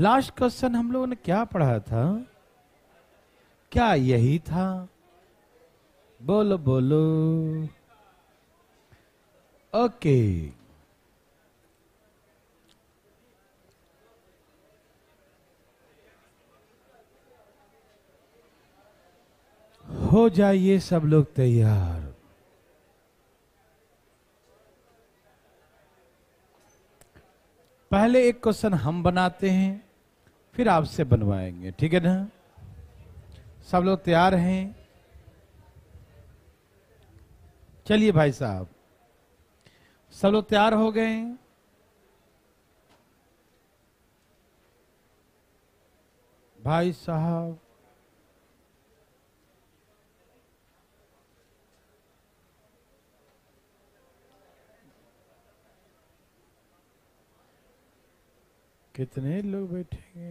Last question हम लोगों ने क्या पढ़ा था क्या यही था बोलो बोलो ओके हो जाइए सब लोग तैयार पहले एक क्वेश्चन हम बनाते हैं फिर आपसे बनवाएंगे ठीक है ना सब लोग तैयार हैं चलिए भाई साहब सब लोग तैयार हो गए भाई साहब कितने लोग बैठेंगे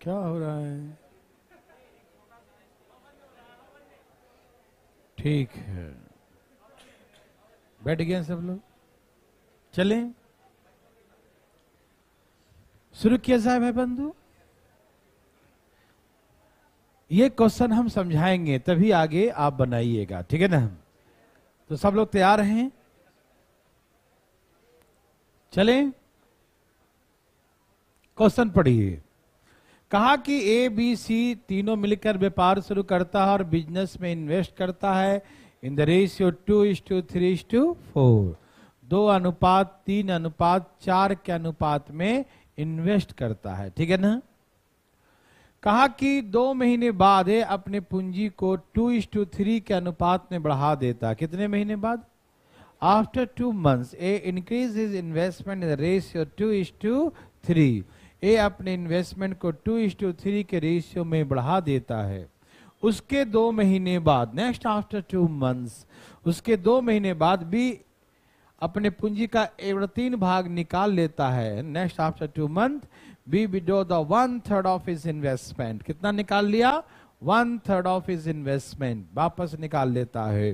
क्या हो रहा है ठीक है बैठ गए सब लोग चलें शुरू किया साहब है बंधु ये क्वेश्चन हम समझाएंगे तभी आगे आप बनाइएगा ठीक है ना तो सब लोग तैयार हैं चलें क्वेश्चन पढ़िए कहा कि ए बी सी तीनों मिलकर व्यापार शुरू करता है और बिजनेस में इन्वेस्ट करता है in the ratio two is to three is to four दो अनुपात तीन अनुपात चार के अनुपात में इन्वेस्ट करता है ठीक है ना कहा कि दो महीने बाद ये अपने पूंजी को टू इस टू थ्री के अनुपात में बढ़ा देता कितने महीने बाद after two months A increase his investment in ratio two is to three A अपने इन्वेस्टमेंट को टू इस टू थ्री के रेशियो में बढ़ा देता है उसके दो महीने बाद नेक्स्ट आफ्टर टू मंथ्स उसके दो महीने बाद भी अपने पूंजी का एवं तीन भाग निकाल लेता है next after two month B withdraw the one third of his investment कितना निकाल लिया one third of his investment वापस निकाल लेता है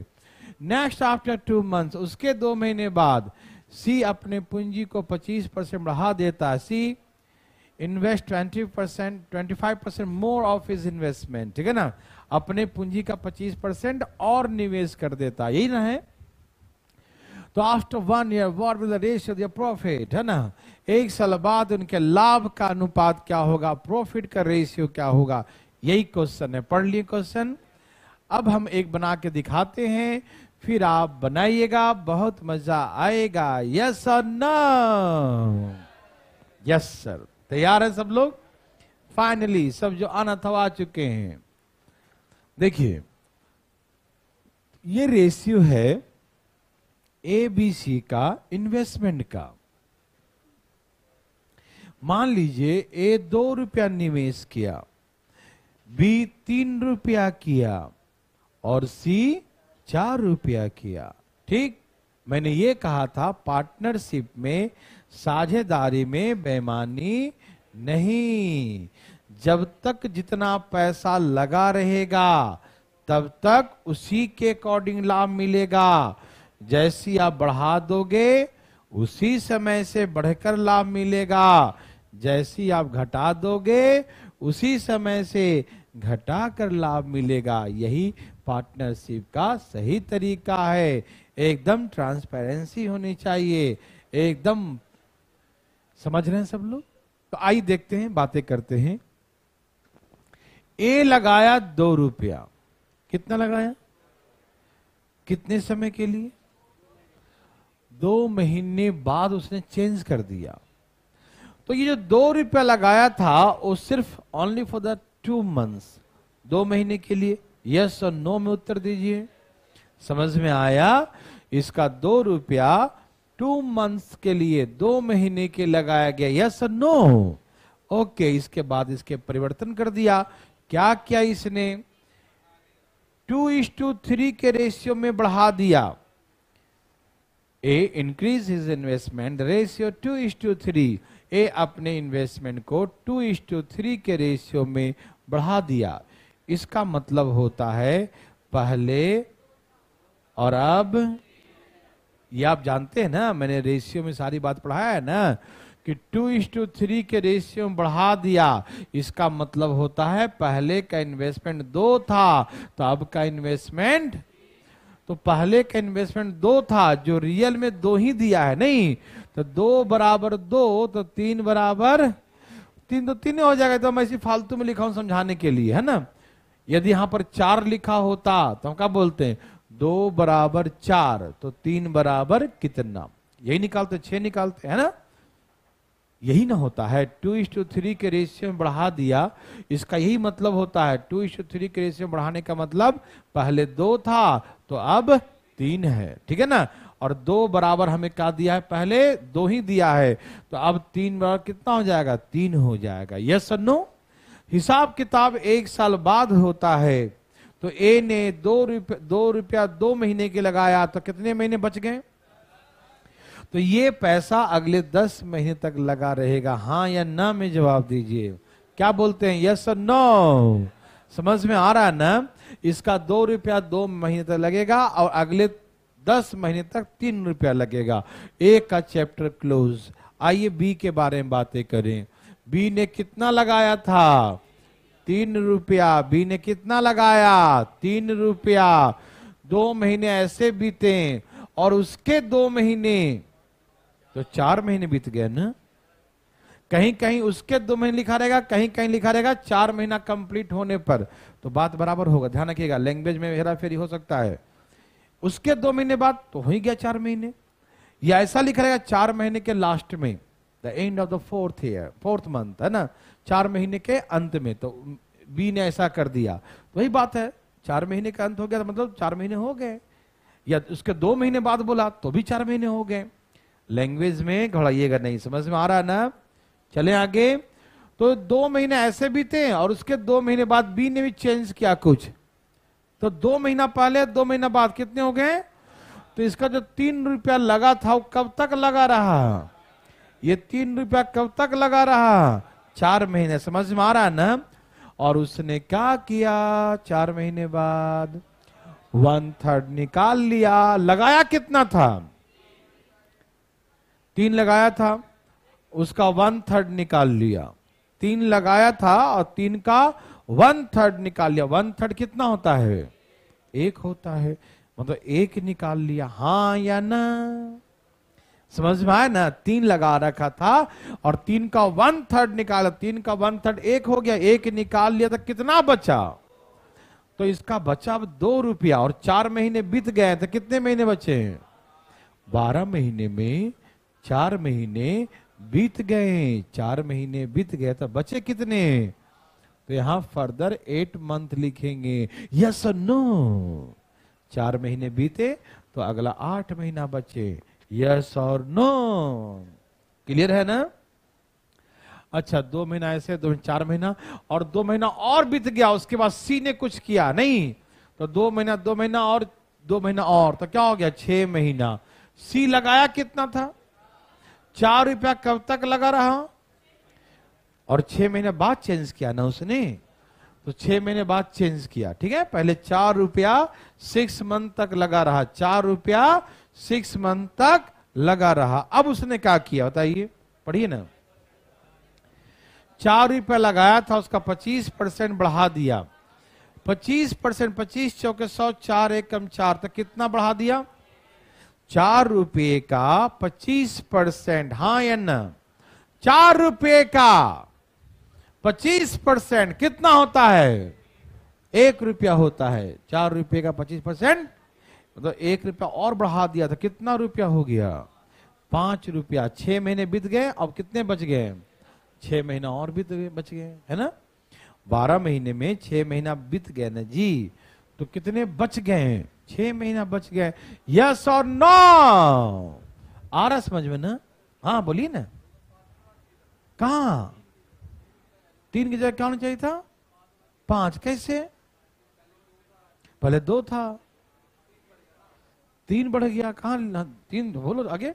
नेक्स्ट आफ्टर टू मंथ उसके दो महीने बाद सी अपने पूंजी को 25 परसेंट बढ़ा देता है C invest 20 percent twenty percent more of his investment ठीक है ना अपने पूंजी का 25 परसेंट और निवेश कर देता यही ना है तो after one year war with race profit है ना एक साल बाद उनके लाभ का अनुपात क्या होगा प्रॉफिट का रेशियो क्या होगा यही क्वेश्चन है पढ़ लिए क्वेश्चन अब हम एक बना के दिखाते हैं फिर आप बनाइएगा बहुत मजा आएगा यस और न यस सर तैयार है सब लोग फाइनली सब जो अनथवा चुके हैं देखिए ये रेशियो है एबीसी का इन्वेस्टमेंट का मान लीजिए ए दो रुपया निवेश किया बी तीन रुपया किया और सी चार रुपया किया ठीक मैंने ये कहा था पार्टनरशिप में साझेदारी में बेमानी नहीं जब तक जितना पैसा लगा रहेगा तब तक उसी के अकॉर्डिंग लाभ मिलेगा जैसी आप बढ़ा दोगे उसी समय से बढ़कर लाभ मिलेगा जैसी आप घटा दोगे उसी समय से घटा कर लाभ मिलेगा यही पार्टनरशिप का सही तरीका है एकदम ट्रांसपेरेंसी होनी चाहिए एकदम समझ रहे हैं सब लोग तो आई देखते हैं बातें करते हैं ए लगाया दो रुपया कितना लगाया कितने समय के लिए दो महीने बाद उसने चेंज कर दिया तो ये जो दो रुपया लगाया था वो सिर्फ only for the two months दो महीने के लिए यस और नो में उत्तर दीजिए समझ में आया इसका दो रुपया टू मंथ्स के लिए दो महीने के लगाया गया यस और नो ओके इसके बाद इसके परिवर्तन कर दिया क्या क्या इसने टू इस टू थ्री के रेशियो में बढ़ा दिया A increase his investment ratio two is to three A अपने इन्वेस्टमेंट को टू इज टू थ्री के रेशियो में बढ़ा दिया इसका मतलब होता है पहले और अब ये आप जानते हैं ना मैंने रेशियो में सारी बात पढ़ाया है ना कि टू इज टू थ्री के रेशियो में बढ़ा दिया इसका मतलब होता है पहले का इन्वेस्टमेंट दो था तो अब का इन्वेस्टमेंट तो पहले का इन्वेस्टमेंट दो था जो रियल में दो ही दिया है नहीं तो दो बराबर दो तो तीन बराबर तीन तो तीन हो जाएगा तो मैं इसी फालतू में लिखा हूं समझाने के लिए है ना यदि यहां पर चार लिखा होता तो हम क्या बोलते हैं दो बराबर चार तो तीन बराबर कितना यही निकालते छह निकालते है ना यही ना होता है टू इंस टू थ्री के रेशियो में बढ़ा दिया इसका यही मतलब होता है टू इस टू थ्री के रेशियो में बढ़ाने का मतलब पहले दो था तो अब तीन है ठीक है ना और दो बराबर हमें क्या दिया है पहले दो ही दिया है तो अब तीन बराबर कितना हो जाएगा तीन हो जाएगा यस नो हिसाब किताब एक साल बाद होता है तो ए ने दो रुपया दो रुपया दो महीने के लगाया तो कितने महीने बच गए तो ये पैसा अगले दस महीने तक लगा रहेगा हाँ या ना में जवाब दीजिए क्या बोलते हैं यस और नो समझ में आ रहा है ना इसका दो रुपया दो महीने तक लगेगा और अगले दस महीने तक तीन रुपया लगेगा एक का चैप्टर क्लोज आइए बी के बारे में बातें करें बी ने कितना लगाया था तीन रुपया बी ने कितना लगाया तीन रुपया दो महीने ऐसे बीते और उसके दो महीने तो चार महीने बीत गए ना कहीं कहीं उसके दो महीने लिखा रहेगा कहीं कहीं लिखा रहेगा चार महीना कंप्लीट होने पर तो बात बराबर होगा ध्यान रखिएगा लैंग्वेज में हेरा फेरी हो सकता है उसके दो महीने बाद तो हो ही गया चार महीने या ऐसा लिखा रहेगा चार महीने के लास्ट में the end of the fourth year fourth month है ना चार महीने के अंत में तो बी ने ऐसा कर दिया तो वही बात है चार महीने का अंत हो गया तो मतलब चार महीने हो गए या उसके दो महीने बाद बोला तो भी चार महीने हो गए लैंग्वेज में घबराइएगा नहीं समझ में आ रहा ना चले आगे तो दो महीने ऐसे बीते और उसके दो महीने बाद बी ने भी चेंज किया कुछ तो दो महीना पहले दो महीना बाद कितने हो गए तो इसका जो तीन रुपया लगा था वो कब तक लगा रहा ये तीन रुपया कब तक लगा रहा चार महीने समझ में आ रहा ना और उसने क्या किया चार महीने बाद वन थर्ड निकाल लिया लगाया कितना था तीन लगाया था उसका वन थर्ड निकाल लिया तीन लगाया था और तीन का वन थर्ड निकाल लिया वन थर्ड कितना होता है एक होता है मतलब एक निकाल लिया हाँ या ना समझ में आया ना तीन लगा रखा था और तीन का वन थर्ड निकाला तीन का वन थर्ड एक हो गया एक निकाल लिया था तो कितना बचा तो इसका बचा दो रुपया और चार महीने बीत गए तो कितने महीने बचे हैं बारह महीने में चार महीने बीत गए चार महीने बीत गए तो बचे कितने तो यहां फर्दर एट मंथ लिखेंगे यस नो चार महीने बीते तो अगला आठ महीना बचे यस और नो क्लियर है ना अच्छा दो महीना ऐसे दो चार महीना और दो महीना और बीत गया उसके बाद सी ने कुछ किया नहीं तो दो महीना दो महीना और दो महीना और तो क्या हो गया छह महीना सी लगाया कितना था चार रुपया कब तक लगा रहा और छह महीने बाद चेंज किया ना उसने तो छह महीने बाद चेंज किया ठीक है पहले चार रुपया सिक्स मंथ तक लगा रहा चार रुपया सिक्स मंथ तक लगा रहा अब उसने क्या किया बताइए पढ़िए ना चार रुपया लगाया था उसका पच्चीस परसेंट बढ़ा दिया पच्चीस परसेंट पच्चीस चौके सौ चार एक कम चार तक तो कितना बढ़ा दिया चार रुपये का पच्चीस परसेंट हाँ या न चार रुपये का पच्चीस परसेंट कितना होता है एक रुपया होता है चार रुपये का पच्चीस परसेंट मतलब तो एक रुपया और बढ़ा दिया था कितना रुपया हो गया पांच रुपया छह महीने बीत गए अब कितने बच गए छह महीना और बीत गए बच गए है ना बारह महीने में छह महीना बीत गए ना जी तो कितने बच गए छह महीना बच गया यस और नो आ रहा समझ में ना हाँ बोलिए ना कहा तीन की जगह क्या होना चाहिए था पांच कैसे पहले दो था तीन बढ़ गया कहा तीन बोलो आगे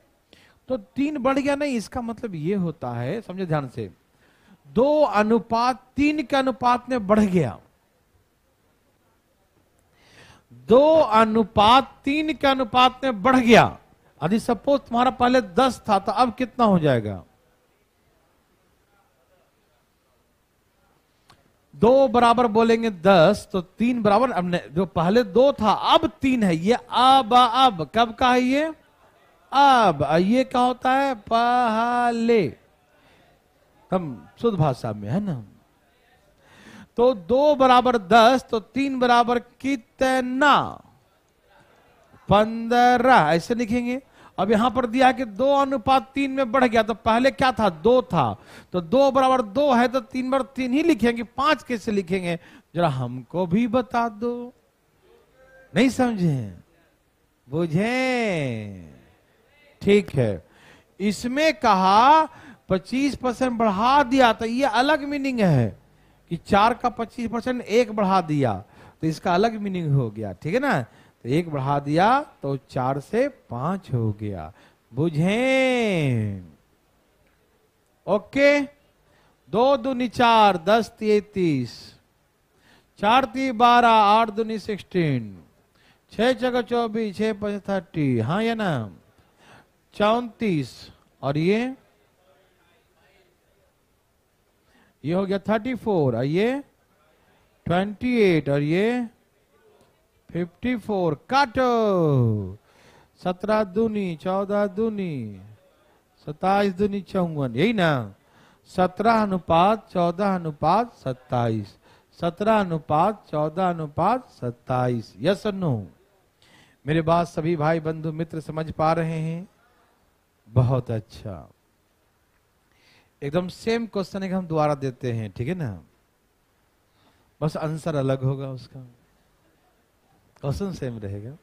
तो तीन बढ़ गया नहीं इसका मतलब यह होता है समझे ध्यान से दो अनुपात तीन के अनुपात में बढ़ गया दो अनुपात तीन के अनुपात में बढ़ गया यदि सपोज तुम्हारा पहले दस था तो अब कितना हो जाएगा दो बराबर बोलेंगे दस तो तीन बराबर अब जो पहले दो था अब तीन है ये अब अब कब का है ये अब ये क्या होता है पहले हम शुद्ध भाषा में है ना तो दो बराबर दस तो तीन बराबर कितना पंद्रह ऐसे लिखेंगे अब यहां पर दिया कि दो अनुपात तीन में बढ़ गया तो पहले क्या था दो था तो दो बराबर दो है तो तीन बार तीन ही लिखेंगे पांच कैसे लिखेंगे जरा हमको भी बता दो नहीं समझे बुझे ठीक है इसमें कहा 25 परसेंट बढ़ा दिया तो ये अलग मीनिंग है कि चार का पच्चीस परसेंट एक बढ़ा दिया तो इसका अलग मीनिंग हो गया ठीक है ना तो एक बढ़ा दिया तो चार से पांच हो गया बुझे ओके दो दूनी चार दस ती तीस चार ती बारह आठ दुनी सिक्सटीन छह जगह चौबीस छह पच थर्टी हाँ या ना चौतीस और ये ये हो गया थर्टी फोर और ये ट्वेंटी एट और ये फिफ्टी फोर काटो सत्रह दूनी चौदह दूनी सत्ताईस दूनी चौवन यही ना सत्रह अनुपात चौदह अनुपात सत्ताईस सत्रह अनुपात चौदह अनुपात सत्ताईस यस नो मेरे बात सभी भाई बंधु मित्र समझ पा रहे हैं बहुत अच्छा एकदम सेम क्वेश्चन एक हम दोबारा देते हैं ठीक है ना बस आंसर अलग होगा उसका क्वेश्चन सेम रहेगा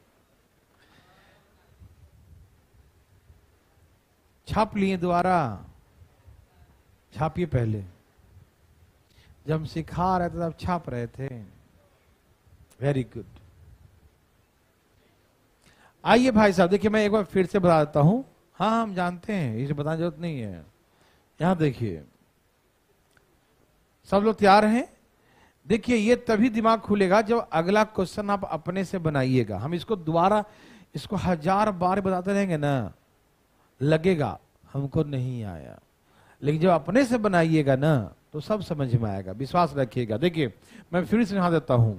छाप लिए दोबारा छापिए पहले जब हम सिखा रहे थे तब छाप रहे थे वेरी गुड आइए भाई साहब देखिए मैं एक बार फिर से बता देता हूं हाँ हम जानते हैं इसे बताने जरूरत नहीं है यहां देखिए सब लोग तैयार हैं देखिए ये तभी दिमाग खुलेगा जब अगला क्वेश्चन आप अपने से बनाइएगा हम इसको दोबारा इसको हजार बार बताते रहेंगे ना लगेगा हमको नहीं आया लेकिन जब अपने से बनाइएगा ना तो सब समझ में आएगा विश्वास रखिएगा देखिए मैं फिर सुना देता हूं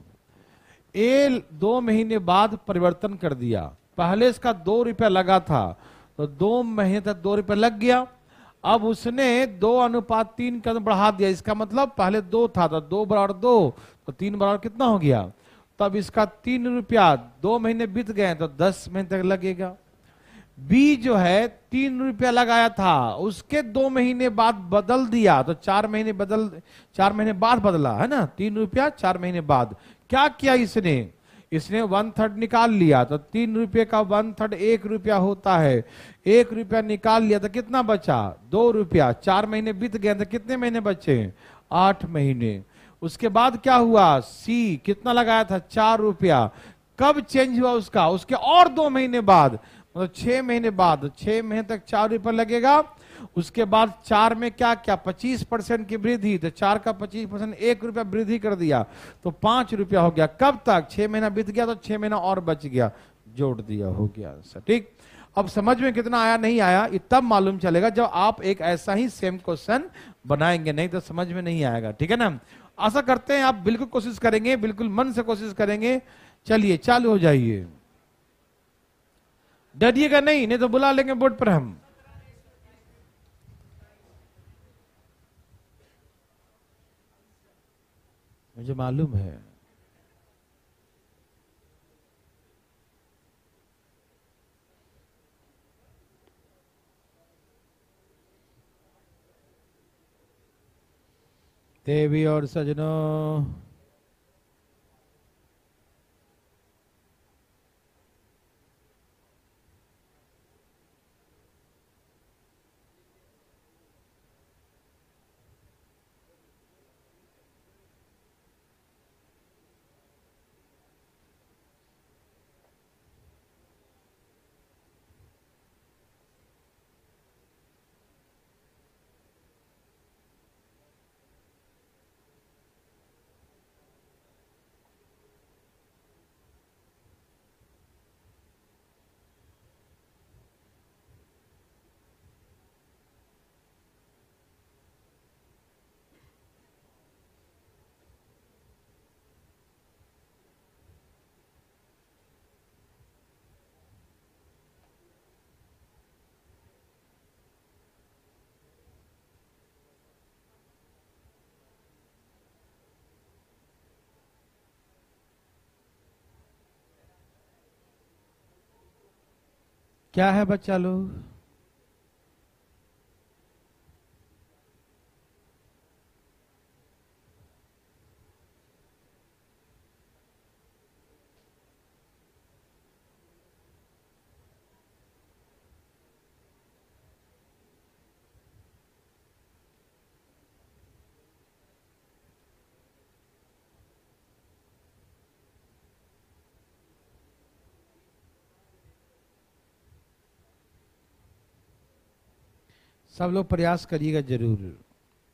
ए दो महीने बाद परिवर्तन कर दिया पहले इसका दो रुपया लगा था तो दो महीने तक दो रुपया लग गया अब उसने दो अनुपात तीन कदम बढ़ा दिया इसका मतलब पहले दो था तो दो बराबर दो तो तीन बराबर कितना हो गया तब इसका तीन रुपया दो महीने बीत गए तो दस महीने तक लगेगा बी जो है तीन रुपया लगाया था उसके दो महीने बाद बदल दिया तो चार महीने बदल चार महीने बाद बदला है ना तीन रुपया चार महीने बाद क्या किया इसने इसने वन थर्ड निकाल लिया तो तीन रुपये का वन थर्ड एक रुपया होता है एक रुपया निकाल लिया तो कितना बचा दो रुपया चार महीने बीत गए तो कितने महीने बचे आठ महीने उसके बाद क्या हुआ सी कितना लगाया था चार रुपया कब चेंज हुआ उसका उसके और दो महीने बाद मतलब छह महीने बाद छह महीने तक चार रुपया लगेगा उसके बाद चार में क्या क्या पच्चीस परसेंट की वृद्धि तो चार का पच्चीस परसेंट एक रुपया वृद्धि कर दिया तो पांच रुपया हो गया कब तक छह महीना बीत गया तो छह महीना और बच गया जोड़ दिया हो गया आंसर ठीक अब समझ में कितना आया नहीं आया ये तब मालूम चलेगा जब आप एक ऐसा ही सेम क्वेश्चन बनाएंगे नहीं तो समझ में नहीं आएगा ठीक है ना आशा करते हैं आप बिल्कुल कोशिश करेंगे बिल्कुल मन से कोशिश करेंगे चलिए चालू हो जाइए डरिएगा नहीं नहीं तो बुला लेंगे बोर्ड पर हम मुझे मालूम है देवी और सजनों क्या है बच्चा लोग सब लोग प्रयास करिएगा जरूर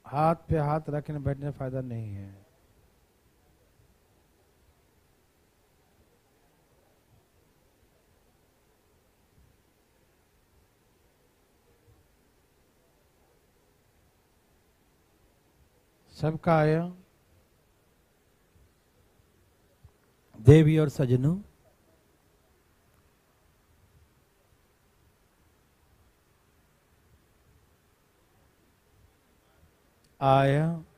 हाथ पे हाथ रखने बैठने फायदा नहीं है सबका आया देवी और सजनू Aya ah, é?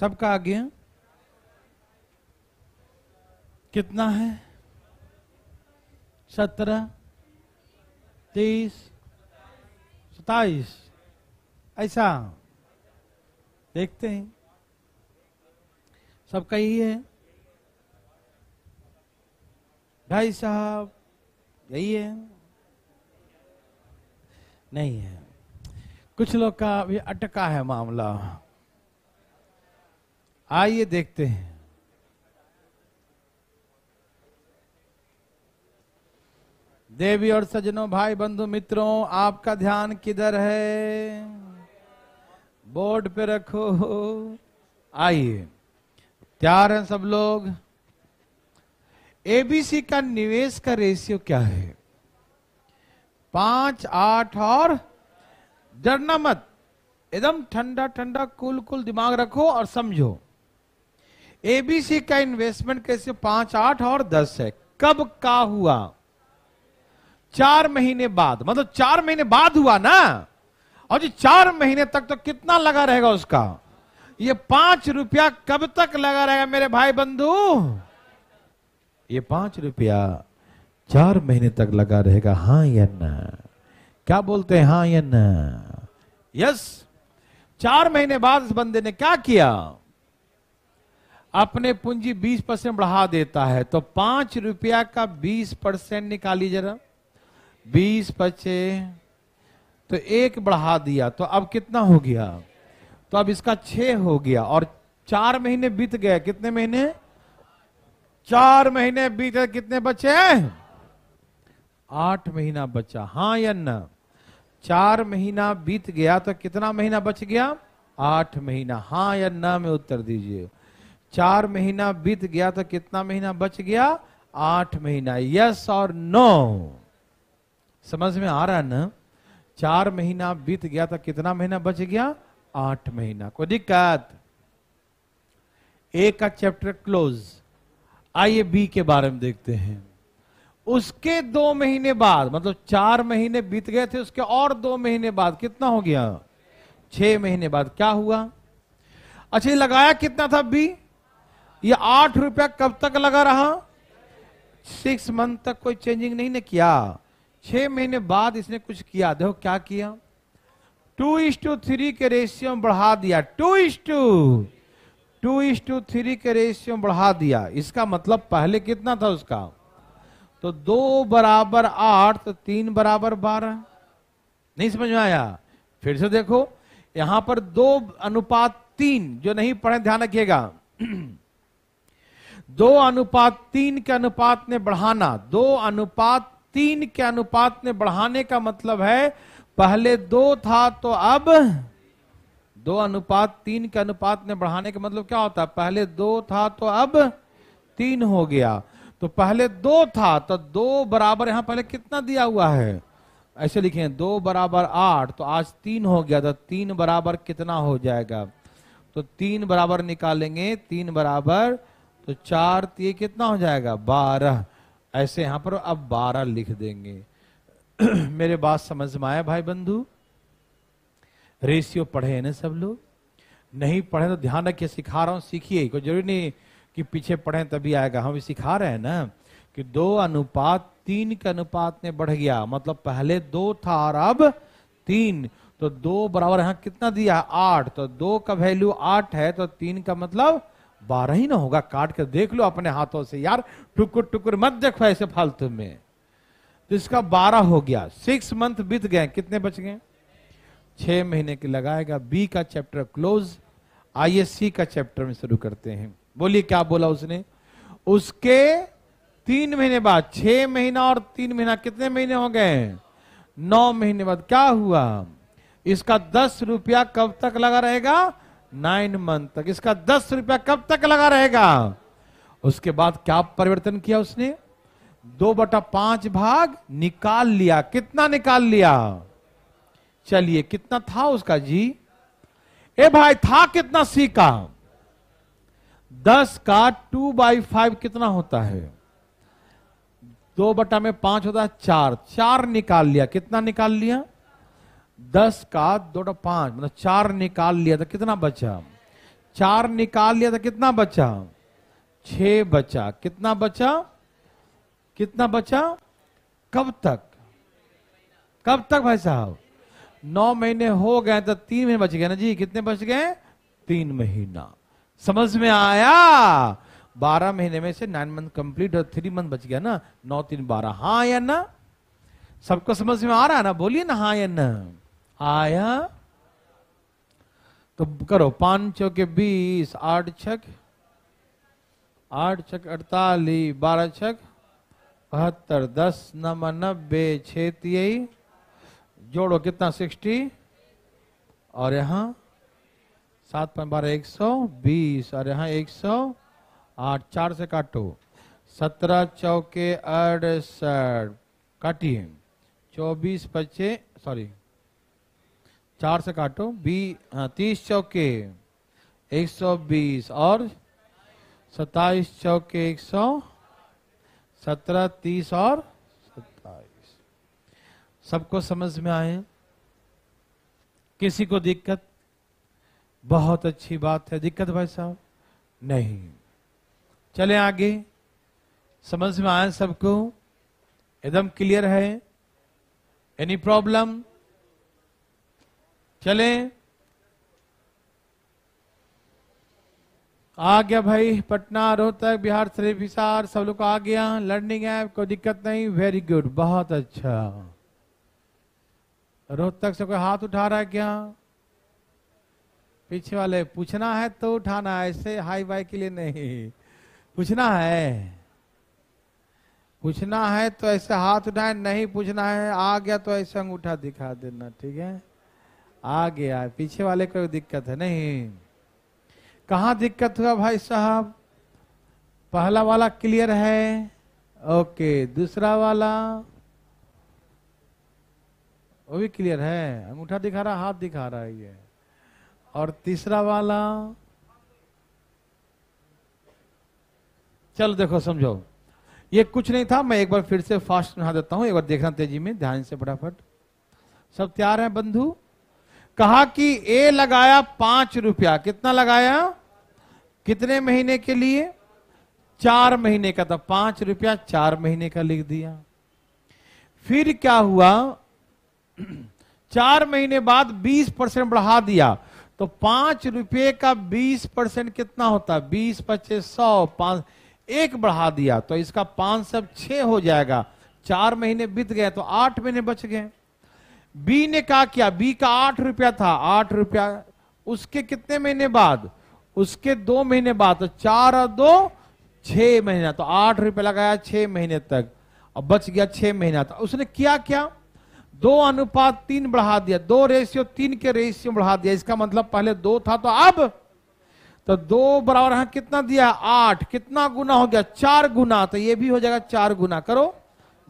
सबका आज्ञा कितना है सत्रह तेईस सताइस ऐसा देखते हैं सबका यही है भाई साहब यही है नहीं है कुछ लोग का भी अटका है मामला आइए देखते हैं देवी और सजनों भाई बंधु मित्रों आपका ध्यान किधर है बोर्ड पे रखो आइए तैयार हैं सब लोग एबीसी का निवेश का रेशियो क्या है पांच आठ और डरना मत एकदम ठंडा ठंडा कुल कुल दिमाग रखो और समझो एबीसी का इन्वेस्टमेंट कैसे पांच आठ और दस है कब का हुआ चार महीने बाद मतलब चार महीने बाद हुआ ना और जी चार महीने तक तो कितना लगा रहेगा उसका ये पांच रुपया कब तक लगा रहेगा मेरे भाई बंधु ये पांच रुपया चार महीने तक लगा रहेगा हाँ या ना क्या बोलते हैं हाँ या ना यस चार महीने बाद इस बंदे ने क्या किया अपने पूंजी 20 परसेंट बढ़ा देता है तो पांच रुपया का 20 परसेंट निकाली जरा 20 पचे तो एक बढ़ा दिया तो अब कितना हो गया तो अब इसका छ हो गया और चार महीने बीत गए कितने महीने चार महीने बीत गए कितने बचे आठ महीना बचा हाँ या न चार महीना बीत गया तो कितना महीना बच गया आठ महीना हाँ या न में उत्तर दीजिए चार महीना बीत गया तो कितना महीना बच गया आठ महीना यस और नो समझ में आ रहा है ना चार महीना बीत गया तो कितना महीना बच गया आठ महीना कोई दिक्कत ए का चैप्टर क्लोज आइए बी के बारे में देखते हैं उसके दो महीने बाद मतलब चार महीने बीत गए थे उसके और दो महीने बाद कितना हो गया छह महीने बाद क्या हुआ अच्छा लगाया कितना था बी ये आठ रुपया कब तक लगा रहा सिक्स मंथ तक कोई चेंजिंग नहीं ने किया छह महीने बाद इसने कुछ किया देखो क्या किया टू इज टू थ्री के रेशियो बढ़ा दिया to is to to is to three के रेशियो बढ़ा दिया इसका मतलब पहले कितना था उसका तो दो बराबर आठ तो तीन बराबर बारह नहीं समझ में आया फिर से देखो यहां पर दो अनुपात तीन जो नहीं पढ़े ध्यान रखिएगा दो अनुपात तीन के अनुपात ने बढ़ाना दो अनुपात तीन के अनुपात ने बढ़ाने का मतलब है पहले दो था तो अब दो अनुपात तीन के अनुपात ने बढ़ाने का मतलब क्या होता है पहले दो था तो अब तीन हो गया तो पहले दो था तो दो बराबर यहां पहले कितना दिया हुआ है ऐसे लिखे दो बराबर आठ तो आज तीन हो गया तो तीन बराबर कितना हो जाएगा तो तीन बराबर निकालेंगे तीन बराबर तो चार ये कितना हो जाएगा बारह ऐसे यहां पर अब बारह लिख देंगे मेरे बात समझ में आया भाई बंधु रेशियो पढ़े हैं ना सब लोग नहीं पढ़े तो ध्यान रखिए सिखा रहा हूं सीखिए कोई जरूरी नहीं कि पीछे पढ़े तभी आएगा हम सिखा रहे हैं ना कि दो अनुपात तीन के अनुपात में बढ़ गया मतलब पहले दो था और अब तीन तो दो बराबर यहां कितना दिया आठ तो दो का वैल्यू आठ है तो तीन का मतलब बारह ही ना होगा काट कर देख लो अपने हाथों से यार टुकुर टुकुर मत देखो ऐसे फालतू में तो इसका बारह हो गया सिक्स मंथ बीत गए कितने बच गए छह महीने के लगाएगा बी का चैप्टर क्लोज आइए सी का चैप्टर में शुरू करते हैं बोलिए क्या बोला उसने उसके तीन महीने बाद छह महीना और तीन महीना कितने महीने हो गए नौ महीने बाद क्या हुआ इसका दस रुपया कब तक लगा रहेगा नाइन मंथ तक इसका दस रुपया कब तक लगा रहेगा उसके बाद क्या परिवर्तन किया उसने दो बटा पांच भाग निकाल लिया कितना निकाल लिया चलिए कितना था उसका जी ए भाई था कितना सी का दस का टू बाई फाइव कितना होता है दो बटा में पांच होता है चार चार निकाल लिया कितना निकाल लिया दस का दो पांच मतलब चार निकाल लिया था तो कितना बचा चार निकाल लिया था तो कितना बचा छ बचा कितना बचा कितना बचा कब तक कब तक भाई साहब नौ महीने हो गए तो तीन महीने बच गए ना जी कितने बच गए तीन महीना समझ में आया बारह महीने में से नाइन मंथ कंप्लीट और थ्री मंथ बच गया ना नौ तीन बारह हाँ या ना सबको समझ में आ रहा है ना बोलिए ना हाँ या ना आया तो करो पांच के बीस आठ छक आठ छक अड़तालीस बारह छक बहत्तर दस नम नब्बे छेती जोड़ो कितना सिक्सटी और यहाँ सात पाँच बारह एक सौ बीस और यहाँ एक सौ आठ चार से काटो सत्रह चौके अड़सठ काटिए चौबीस पच्चीस सॉरी चार से काटो बी हाँ तीस चौके एक सौ बीस और सत्ताईस चौके एक सौ सत्रह तीस और सत्ताईस सबको समझ में आए किसी को दिक्कत बहुत अच्छी बात है दिक्कत भाई साहब नहीं चले आगे समझ में आए सबको एकदम क्लियर है एनी प्रॉब्लम चलें आ गया भाई पटना रोहतक बिहार शरीफ हिसार सब लोग आ गया लर्निंग ऐप कोई दिक्कत नहीं वेरी गुड बहुत अच्छा रोहतक से कोई हाथ उठा रहा है क्या पीछे वाले पूछना है तो उठाना है ऐसे हाई बाई के लिए नहीं पूछना है पूछना है तो ऐसे हाथ उठाए नहीं पूछना है आ गया तो ऐसे अंगूठा दिखा देना ठीक है आ गया पीछे वाले को दिक्कत है नहीं कहा दिक्कत हुआ भाई साहब पहला वाला क्लियर है ओके दूसरा वाला वो भी क्लियर है अंगूठा दिखा रहा हाथ दिखा रहा है ये और तीसरा वाला चलो देखो समझो ये कुछ नहीं था मैं एक बार फिर से फास्ट सुना देता हूं एक बार देखना तेजी में ध्यान से फटाफट सब तैयार हैं बंधु कहा कि ए लगाया पांच रुपया कितना लगाया कितने महीने के लिए चार महीने का था पांच रुपया चार महीने का लिख दिया फिर क्या हुआ चार महीने बाद बीस परसेंट बढ़ा दिया तो पांच रुपये का बीस परसेंट कितना होता बीस पच्चीस सौ पांच एक बढ़ा दिया तो इसका पांच सब छह हो जाएगा चार महीने बीत गए तो आठ महीने बच गए बी ने क्या किया बी का आठ रुपया था आठ रुपया उसके कितने महीने बाद उसके दो महीने बाद तो चार और दो छह महीना तो आठ रुपया लगाया छह महीने तक और बच गया छह महीना था तो उसने किया क्या दो अनुपात तीन बढ़ा दिया दो रेशियो तीन के रेशियो बढ़ा दिया इसका मतलब पहले दो था तो अब तो दो बराबर यहां कितना दिया आठ कितना गुना हो गया चार गुना तो ये भी हो जाएगा चार गुना करो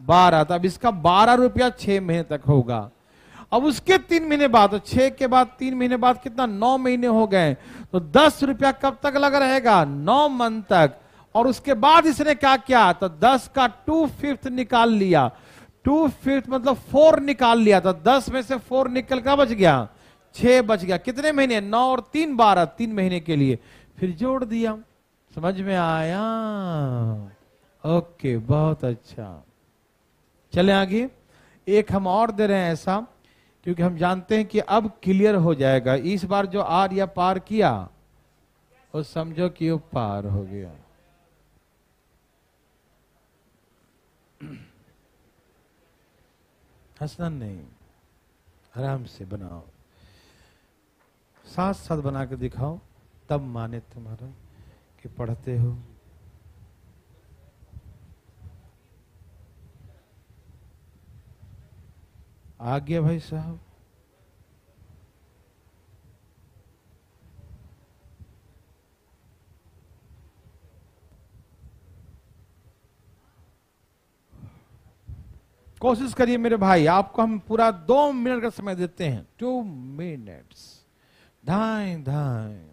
बारह तो अब इसका बारह रुपया छह महीने तक होगा अब उसके तीन महीने बाद छह के बाद तीन महीने बाद कितना नौ महीने हो गए तो दस रुपया कब तक लग रहेगा नौ मंथ तक और उसके बाद इसने क्या किया तो दस का टू फिफ्थ निकाल लिया टू फिफ्थ मतलब फोर निकाल लिया तो दस में से फोर निकल का बच गया छह बच गया कितने महीने नौ और तीन बारह तीन महीने के लिए फिर जोड़ दिया समझ में आया ओके बहुत अच्छा चले आगे एक हम और दे रहे हैं ऐसा क्योंकि हम जानते हैं कि अब क्लियर हो जाएगा इस बार जो आर या पार किया वो समझो कि वो पार हो गया हंसना नहीं आराम से बनाओ साथ साथ बना के दिखाओ तब माने तुम्हारा कि पढ़ते हो आ गया भाई साहब कोशिश करिए मेरे भाई आपको हम पूरा दो मिनट का समय देते हैं टू मिनट्स धाए धाए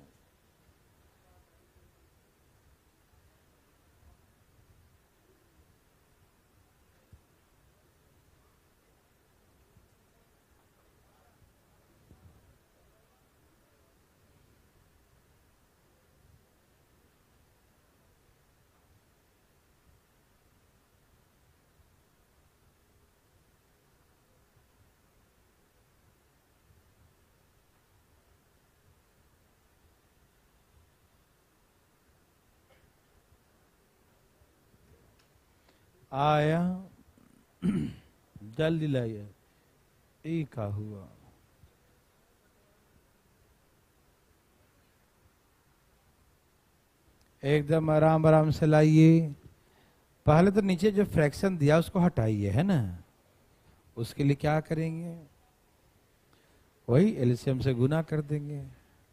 आया जल दिलाया एक हुआ एकदम आराम आराम से लाइए पहले तो नीचे जो फ्रैक्शन दिया उसको हटाइए है ना उसके लिए क्या करेंगे वही एलसीएम से गुना कर देंगे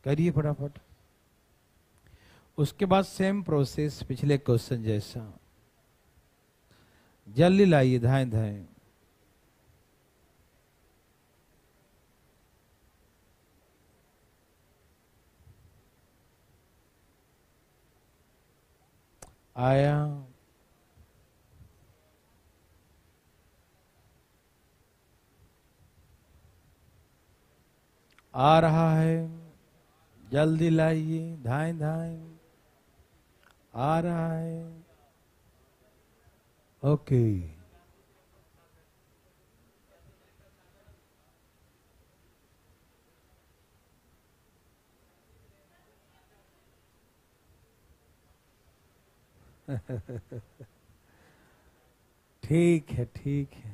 करिए फटाफट उसके बाद सेम प्रोसेस पिछले क्वेश्चन जैसा जल्दी लाइए धाए धाए आया आ रहा है जल्दी लाइए धाए धाए आ रहा है Okay. ठीक है ठीक है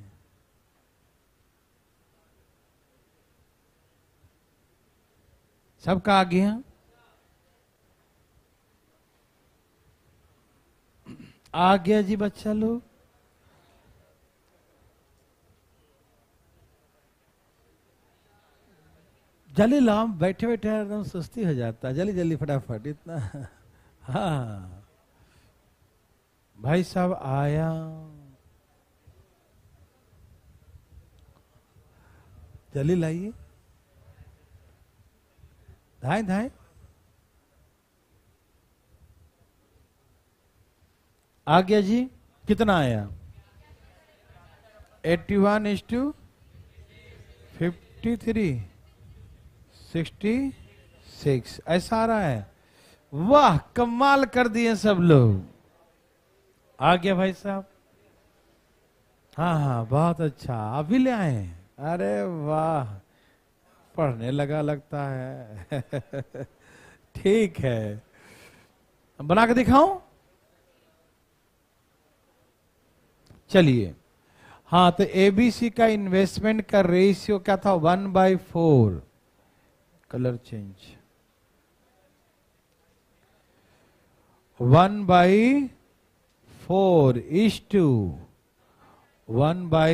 सबका आगे आ गया जी बच्चा लोग जल्दी लाओ बैठे बैठे एकदम सुस्ती हो जाता जली जल्दी जल्दी फटाफट इतना हाँ भाई साहब आया जल्दी लाइए धाए धाए आ गया जी कितना आया eighty one is to fifty three sixty six ऐसा आ रहा है वाह कमाल कर दिए सब लोग आ गया भाई साहब हाँ हाँ बहुत अच्छा आप भी ले आए हैं अरे वाह पढ़ने लगा लगता है ठीक है बना के दिखाऊं चलिए हाँ तो एबीसी का इन्वेस्टमेंट का रेशियो क्या था one by four color change 1 by 4 is to 1 by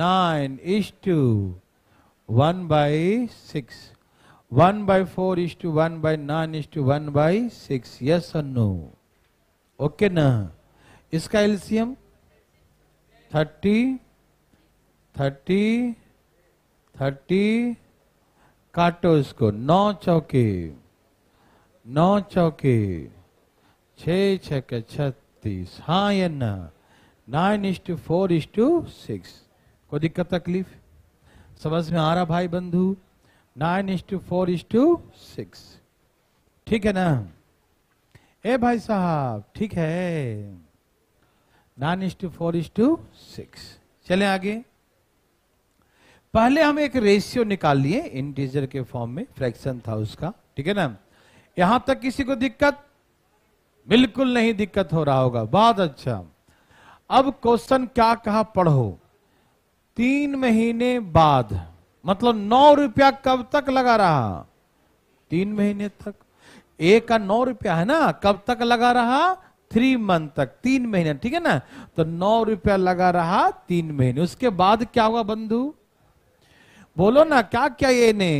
9 is to 1 by 6 1 by 4 is to 1 by 9 is to 1 by 6 yes or no okay okay ना इसका एल्सियम 30 30 30 काटो इसको नौ चौके नौ चौके छके छत्तीस हाँ या ना nine is to four is to six कोई दिक्कत तकलीफ समझ में आ रहा भाई बंधु nine is to four is to six ठीक है ना ए भाई साहब ठीक है nine is to four is to six चले आगे पहले हम एक रेशियो निकाल लिए इंटीजर के फॉर्म में फ्रैक्शन था उसका ठीक है ना यहां तक किसी को दिक्कत बिल्कुल नहीं दिक्कत हो रहा होगा बहुत अच्छा अब क्वेश्चन क्या कहा पढ़ो तीन महीने बाद मतलब नौ रुपया कब तक लगा रहा तीन महीने तक ए का नौ रुपया है ना कब तक लगा रहा थ्री मंथ तक तीन महीने ठीक है ना तो नौ रुपया लगा रहा तीन महीने उसके बाद क्या हुआ बंधु बोलो ना क्या क्या ये ने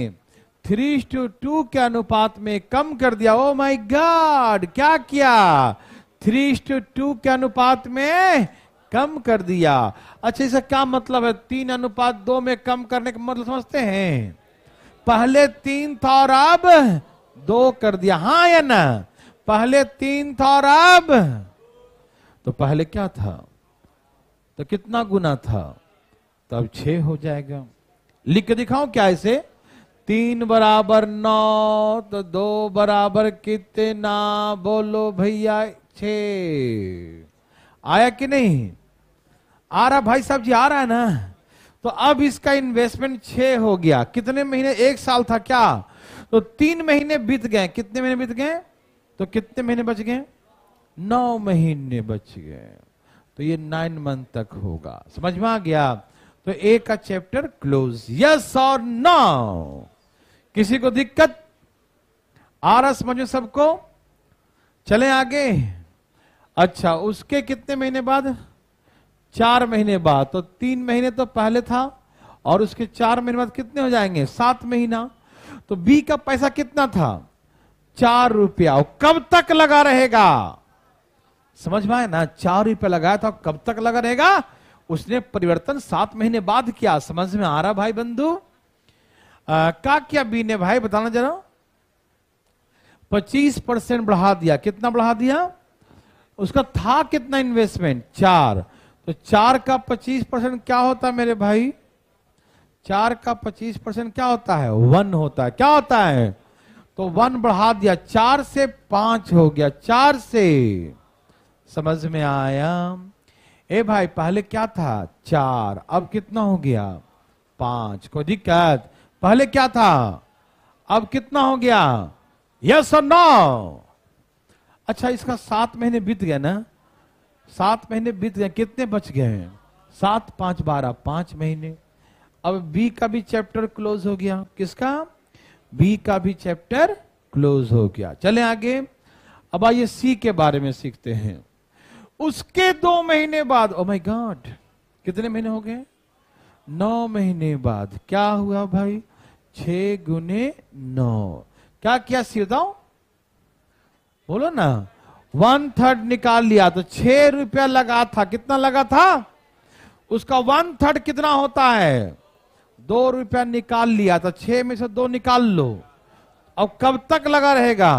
थ्री टू टू के अनुपात में कम कर दिया ओ माय गॉड क्या किया थ्री टू टू के अनुपात में कम कर दिया अच्छा इसका क्या मतलब है तीन अनुपात दो में कम करने का मतलब समझते हैं पहले तीन था और अब दो कर दिया हाँ या ना पहले तीन था और अब तो पहले क्या था तो कितना गुना था तब तो छ हो जाएगा लिख के दिखाऊं क्या इसे तीन बराबर नौ तो दो बराबर कितना बोलो भैया छ आया कि नहीं आ रहा भाई साहब जी आ रहा है ना तो अब इसका इन्वेस्टमेंट छ हो गया कितने महीने एक साल था क्या तो तीन महीने बीत गए कितने महीने बीत गए तो कितने महीने बच गए नौ महीने बच गए तो ये नाइन मंथ तक होगा समझ में आ गया तो ए का चैप्टर क्लोज यस और नो किसी को दिक्कत एस मुझे सबको चले आगे अच्छा उसके कितने महीने बाद चार महीने बाद तो तीन महीने तो पहले था और उसके चार महीने बाद कितने हो जाएंगे सात महीना तो बी का पैसा कितना था चार रुपया कब तक लगा रहेगा समझ में आए ना चार रुपया लगाया था कब तक लगा रहेगा उसने परिवर्तन सात महीने बाद किया समझ में आ रहा भाई बंधु का क्या बी ने भाई बताना जरा पच्चीस परसेंट बढ़ा दिया कितना बढ़ा दिया उसका था कितना इन्वेस्टमेंट चार तो चार का पच्चीस परसेंट क्या होता मेरे भाई चार का पच्चीस परसेंट क्या होता है वन होता है क्या होता है तो वन बढ़ा दिया चार से पांच हो गया चार से समझ में आया ए भाई पहले क्या था चार अब कितना हो गया पांच कोई दिक्कत पहले क्या था अब कितना हो गया यस और नो अच्छा इसका सात महीने बीत गया ना सात महीने बीत गए कितने बच गए हैं सात पांच बारह पांच महीने अब बी का भी चैप्टर क्लोज हो गया किसका बी का भी चैप्टर क्लोज हो गया चले आगे अब आइए सी के बारे में सीखते हैं उसके दो महीने बाद ओ माय गॉड कितने महीने हो गए नौ महीने बाद क्या हुआ भाई छ गुने नौ क्या किया सीधा बोलो ना वन थर्ड निकाल लिया तो छह रुपया लगा था कितना लगा था उसका वन थर्ड कितना होता है दो रुपया निकाल लिया तो छह में से दो निकाल लो अब कब तक लगा रहेगा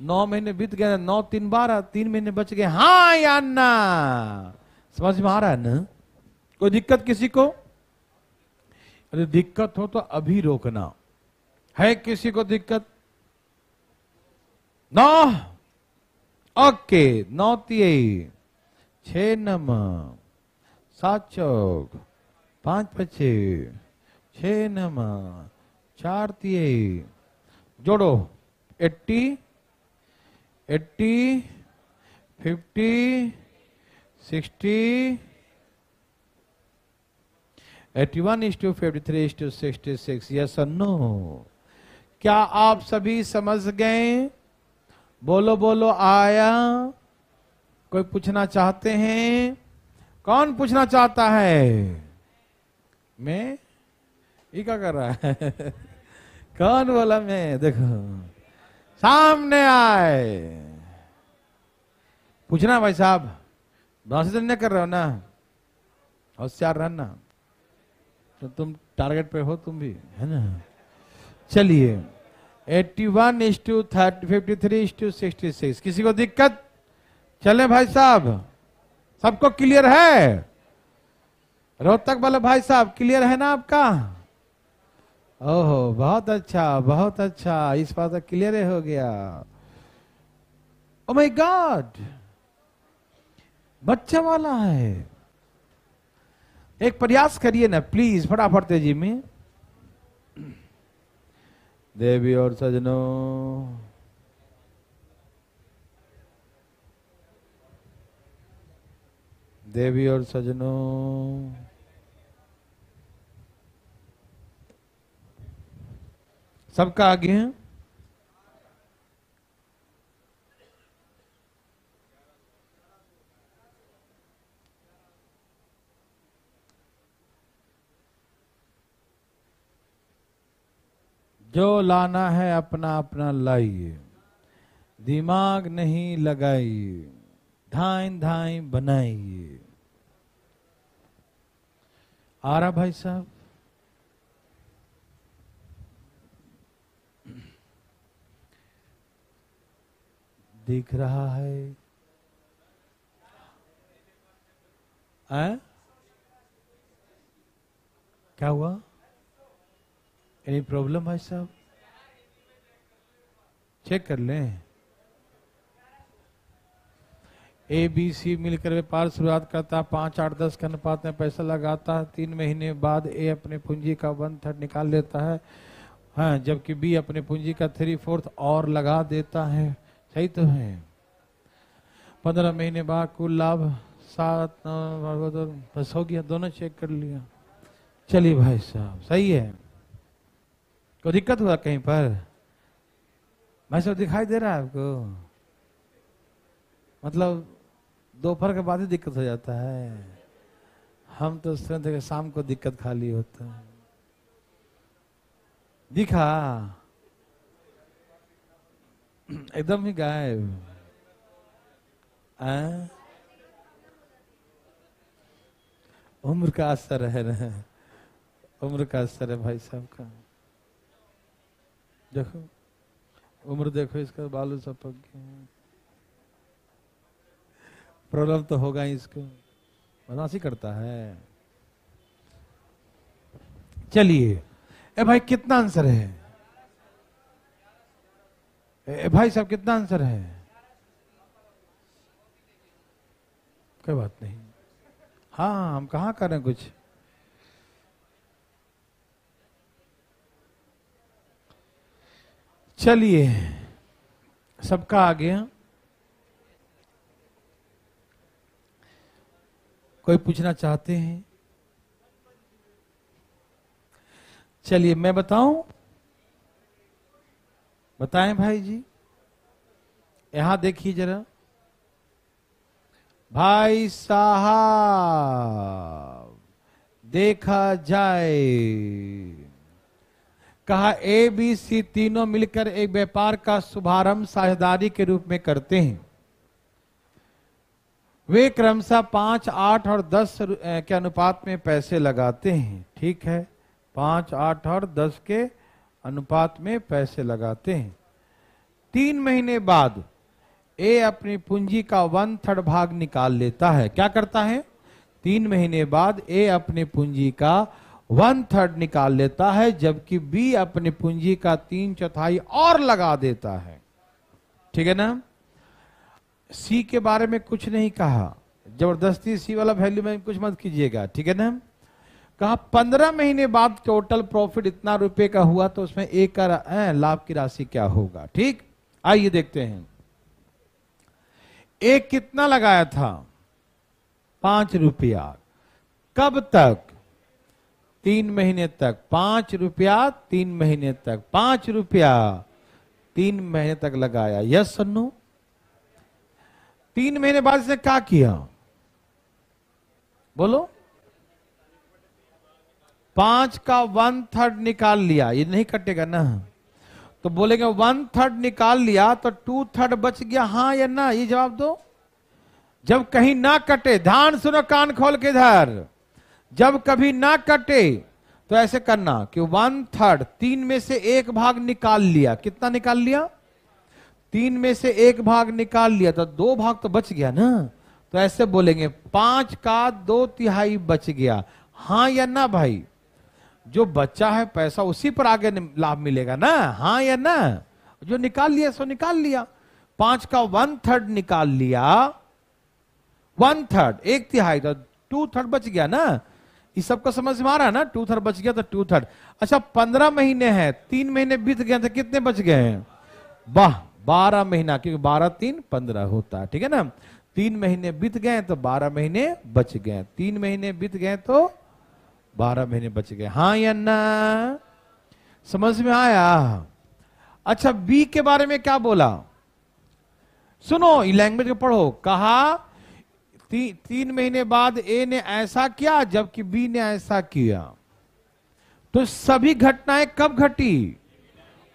नौ महीने बीत गए नौ तीन बारह तीन महीने बच गए हाँ या ना समझ में आ रहा है ना कोई दिक्कत किसी को अरे दिक्कत हो तो अभी रोकना है किसी को दिक्कत नौ ओके नौ तीय छ नम सात चौक पांच पचे छ नम चार ती जोड़ो eighty eighty fifty sixty eighty one is to fifty three is to sixty six yes no क्या आप सभी समझ गए बोलो बोलो आया कोई पूछना चाहते हैं कौन पूछना चाहता है मैं ये क्या कर रहा है कौन बोला मैं देखो सामने आए पूछना भाई साहब भाषण तो कर रहे हो ना होशियार रहना तो तुम टारगेट पे हो तुम भी है ना चलिए 81 one is to thirty fifty three is to sixty six किसी को दिक्कत चले भाई साहब सबको क्लियर है रोहतक वाले भाई साहब क्लियर है ना आपका ओहो बहुत अच्छा बहुत अच्छा इस बात का क्लियर हो गया ओ माय गॉड बच्चा वाला है एक प्रयास करिए ना प्लीज फटाफट तेजी में देवी और सजनों देवी और सजनों सबका आगे है जो लाना है अपना अपना लाइए दिमाग नहीं लगाइए धाई धाई बनाइए आ रहा भाई साहब दिख रहा है आ? क्या हुआ एनी प्रॉब्लम भाई साहब चेक कर लें ए बी सी मिलकर व्यापार शुरुआत करता है पांच आठ दस के अनुपात में पैसा लगाता है तीन महीने बाद ए अपने पूंजी का वन थर्ड निकाल लेता है हाँ जबकि बी अपने पूंजी का थ्री फोर्थ और लगा देता है यही तो है पंद्रह महीने बाद कुल लाभ सात नौ बस हो गया दोनों चेक कर लिया चलिए भाई साहब सही है कोई दिक्कत हुआ कहीं पर भाई साहब दिखाई दे रहा है आपको मतलब दोपहर के बाद ही दिक्कत हो जाता है हम तो शाम को दिक्कत खाली होता है दिखा एकदम ही गायब उम्र का असर है न उम्र का असर है भाई साहब का देखो उम्र देखो इसका बालू सब पक गया प्रॉब्लम तो होगा ही इसको बदमाशी करता है चलिए ए भाई कितना आंसर है ए, भाई साहब कितना आंसर है कोई बात नहीं हाँ हम कहा कर रहे हैं कुछ चलिए सबका आ गया कोई पूछना चाहते हैं चलिए मैं बताऊं बताएं भाई जी यहां देखिए जरा भाई साहब देखा जाए कहा ए बी सी तीनों मिलकर एक व्यापार का शुभारंभ साझेदारी के रूप में करते हैं वे क्रमशः पांच आठ और दस के अनुपात में पैसे लगाते हैं ठीक है पांच आठ और दस के अनुपात में पैसे लगाते हैं तीन महीने बाद ए अपनी पूंजी का वन थर्ड भाग निकाल लेता है क्या करता है तीन महीने बाद ए अपनी पूंजी का वन थर्ड निकाल लेता है जबकि बी अपनी पूंजी का तीन चौथाई और लगा देता है ठीक है ना सी के बारे में कुछ नहीं कहा जबरदस्ती सी वाला वैल्यू में कुछ मत कीजिएगा ठीक है ना कहा पंद्रह महीने बाद टोटल प्रॉफिट इतना रुपए का हुआ तो उसमें एक लाभ की राशि क्या होगा ठीक आइए देखते हैं एक कितना लगाया था पांच रुपया कब तक तीन महीने तक पांच रुपया तीन महीने तक पांच रुपया तीन महीने तक लगाया यस सन्नू तीन महीने बाद इसने क्या किया बोलो पांच का वन थर्ड निकाल लिया ये नहीं कटेगा ना तो बोलेंगे वन थर्ड निकाल लिया तो टू थर्ड बच गया हाँ या ना ये जवाब दो जब कहीं ना कटे ध्यान सुनो कान खोल के इधर जब कभी ना कटे तो ऐसे करना कि वन थर्ड तीन में से एक भाग निकाल लिया कितना निकाल लिया तीन में से एक भाग निकाल लिया तो दो भाग तो बच गया ना तो ऐसे बोलेंगे पांच का दो तिहाई बच गया हाँ या ना भाई जो बच्चा है पैसा उसी पर आगे लाभ मिलेगा ना हाँ या ना जो निकाल लिया सो निकाल लिया पांच का वन थर्ड निकाल लिया वन थर्ड एक तिहाई तो टू थर्ड बच गया ना इस सबको समझ में आ रहा है ना टू थर्ड बच गया तो टू थर्ड अच्छा पंद्रह महीने हैं तीन महीने बीत गए तो कितने बच गए हैं वाह बारह महीना क्योंकि बारह तीन पंद्रह होता है ठीक है ना तीन महीने बीत गए तो बारह महीने बच गए तीन महीने बीत गए तो बारह महीने बच गए हाँ या ना समझ में आया अच्छा बी के बारे में क्या बोला सुनो लैंग्वेज को पढ़ो कहा ती, तीन महीने बाद ए ने ऐसा किया जबकि बी ने ऐसा किया तो सभी घटनाएं कब घटी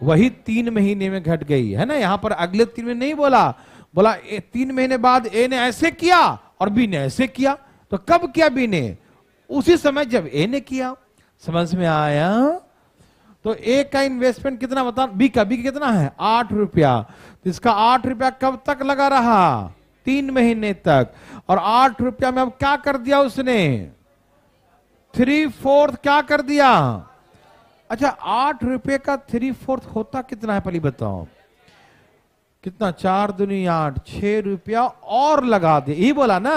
वही तीन महीने में घट गई है ना यहां पर अगले तीन महीने नहीं बोला बोला ए, तीन महीने बाद ए ने ऐसे किया और बी ने ऐसे किया तो कब किया बी ने उसी समय जब ए ने किया समझ में आया तो ए का इन्वेस्टमेंट कितना बता बी का बी कितना है आठ रुपया तो इसका आठ रुपया कब तक लगा रहा तीन महीने तक और आठ रुपया में अब क्या कर दिया उसने थ्री फोर्थ क्या कर दिया अच्छा आठ रुपये का थ्री फोर्थ होता कितना है पहली बताओ कितना चार दुनिया आठ छह रुपया और लगा दे यही बोला ना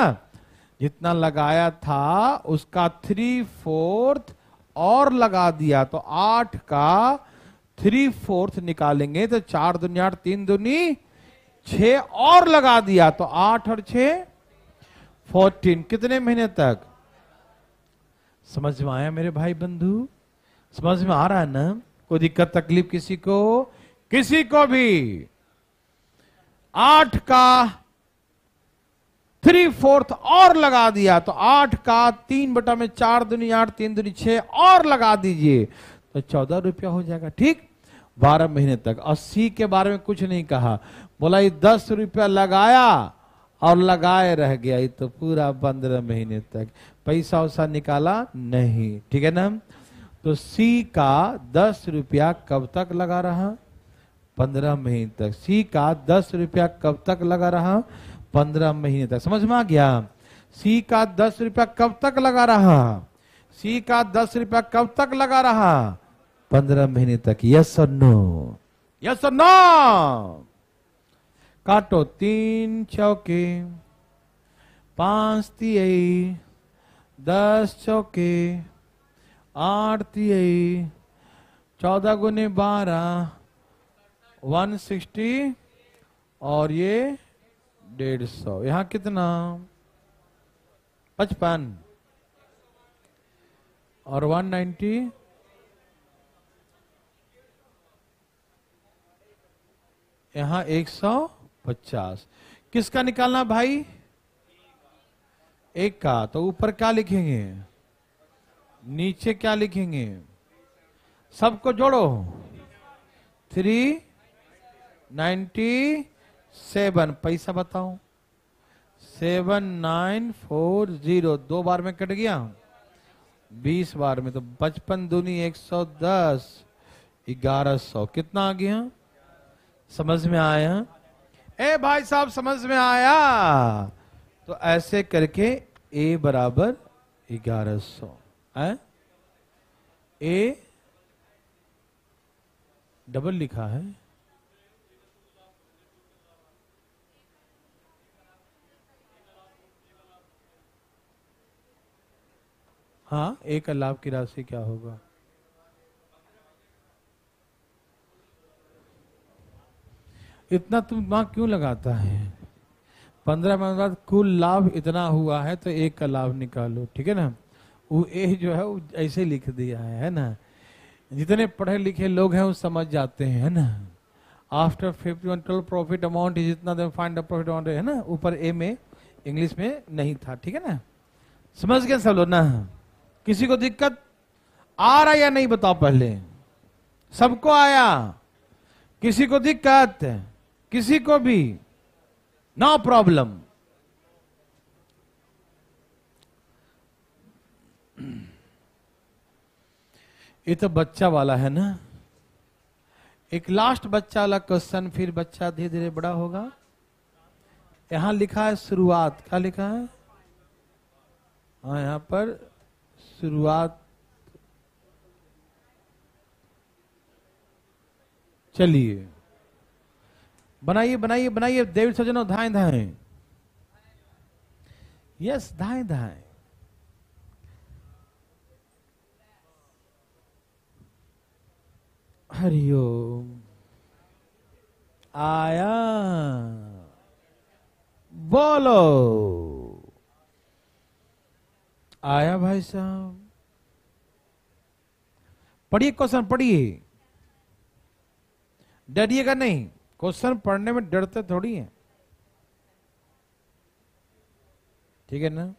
जितना लगाया था उसका थ्री फोर्थ और लगा दिया तो आठ का थ्री फोर्थ निकालेंगे तो चार दुनिया तीन दुनी छ और लगा दिया तो आठ और छ फोर्टीन कितने महीने तक समझ में आया मेरे भाई बंधु समझ में आ रहा है ना कोई दिक्कत तकलीफ किसी को किसी को भी आठ का थ्री फोर्थ और लगा दिया तो आठ का तीन बटा में चार दुनी आठ तीन दुनी छह और लगा दीजिए तो चौदह रुपया हो जाएगा ठीक बारह महीने तक अस्सी के बारे में कुछ नहीं कहा बोला ये दस रुपया लगाया और लगाए रह गया ये तो पूरा पंद्रह महीने तक पैसा वैसा निकाला नहीं ठीक है ना तो सी का दस रुपया कब तक लगा रहा पंद्रह महीने तक सी का दस रुपया कब तक लगा रहा पंद्रह महीने तक समझ में आ गया सी का दस रुपया कब तक लगा रहा सी का दस रुपया कब तक लगा रहा पंद्रह महीने तक यस और नो यस और नो काटो तीन चौके पांच आई दस चौके आठ ती आई चौदह गुने बारह वन सिक्सटी और ये डेढ़ सौ यहां कितना पचपन और वन नाइन्टी यहां एक सौ पचास किसका निकालना भाई एक का तो ऊपर क्या लिखेंगे नीचे क्या लिखेंगे सबको जोड़ो थ्री नाइन्टी सेवन पैसा बताओ सेवन नाइन फोर जीरो दो बार में कट गया बीस बार में तो पचपन दूनी एक सौ दस ग्यारह सौ कितना आ गया समझ में आया ए भाई साहब समझ में आया तो ऐसे करके ए बराबर ग्यारह सौ है ए डबल लिखा है हाँ एक लाभ की राशि क्या होगा इतना तुम दिमाग क्यों लगाता है पंद्रह महीने बाद कुल लाभ इतना हुआ है तो एक का लाभ निकालो ठीक है ना वो ए जो है वो ऐसे लिख दिया है है ना जितने पढ़े लिखे लोग हैं वो समझ जाते हैं है ना after fifty one total profit amount जितना इतना फाइंड प्रॉफिट अमाउंट है ना ऊपर ए में इंग्लिश में नहीं था ठीक है ना समझ गए सब लोग ना किसी को दिक्कत आ रहा या नहीं बताओ पहले सबको आया किसी को दिक्कत किसी को भी नो प्रॉब्लम ये तो बच्चा वाला है ना एक लास्ट बच्चा वाला क्वेश्चन फिर बच्चा धीरे धीरे बड़ा होगा यहां लिखा है शुरुआत क्या लिखा है हाँ यहां पर शुरुआत चलिए बनाइए बनाइए बनाइए देवी सजनो धाए धाए यस धाए धाए हरिओम आया बोलो आया भाई साहब पढ़िए क्वेश्चन पढ़िए डरिएगा नहीं क्वेश्चन पढ़ने में डरते थोड़ी है ठीक है ना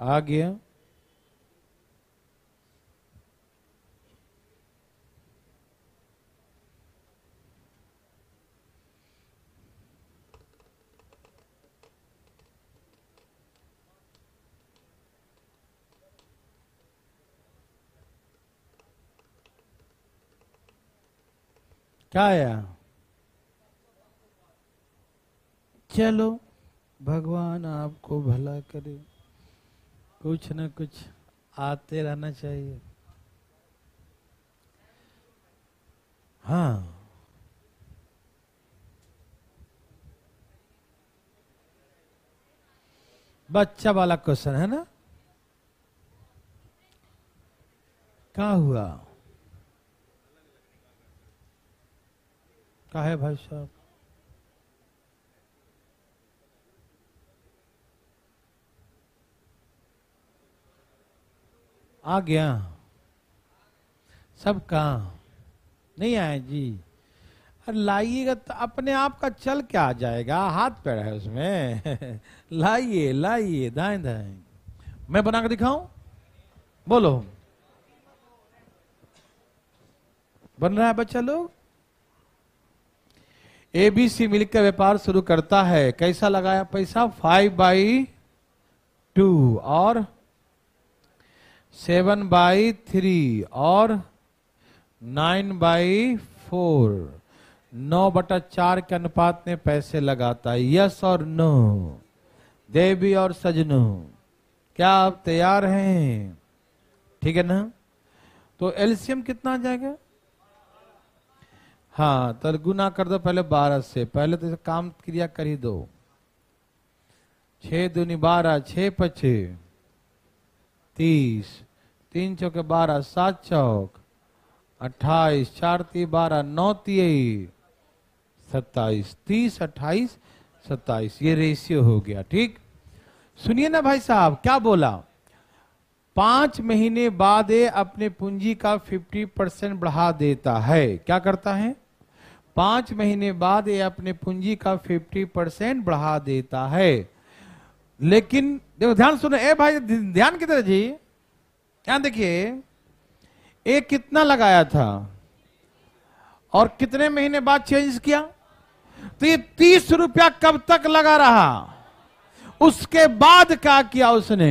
आ गया क्या आया चलो भगवान आपको भला करे कुछ न कुछ आते रहना चाहिए हाँ बच्चा वाला क्वेश्चन है ना क्या हुआ का है भाई साहब आ गया सब कहा नहीं आए जी अरे लाइएगा तो अपने आप का चल क्या आ जाएगा हाथ पैर है उसमें लाइए लाइए दाएं दाएं मैं बना के दिखाऊं बोलो बन रहा है बच्चा लोग एबीसी मिलकर व्यापार शुरू करता है कैसा लगाया पैसा फाइव बाई टू और सेवन बाई थ्री और नाइन बाई फोर नौ बटा चार के अनुपात में पैसे लगाता है यस और नो देवी और सजनो क्या आप तैयार हैं ठीक है ना तो एल्सियम कितना आ जाएगा हाँ तो गुना कर दो पहले बारह से पहले तो काम क्रिया कर ही दो छह दूनी बारह छह पचे तीस तीन चौके बारह सात चौक अट्ठाईस चार ती बारह नौ ती सत्ताईस तीस अट्ठाईस सत्ताईस ये रेशियो हो गया ठीक सुनिए ना भाई साहब क्या बोला पांच महीने बाद ये अपने पूंजी का फिफ्टी परसेंट बढ़ा देता है क्या करता है पांच महीने बाद ये अपने पूंजी का फिफ्टी परसेंट बढ़ा देता है लेकिन देखो ध्यान सुनो ए भाई ध्यान तरह जी ध्यान देखिए ए कितना लगाया था और कितने महीने बाद चेंज किया तो ये तीस रुपया कब तक लगा रहा उसके बाद क्या किया उसने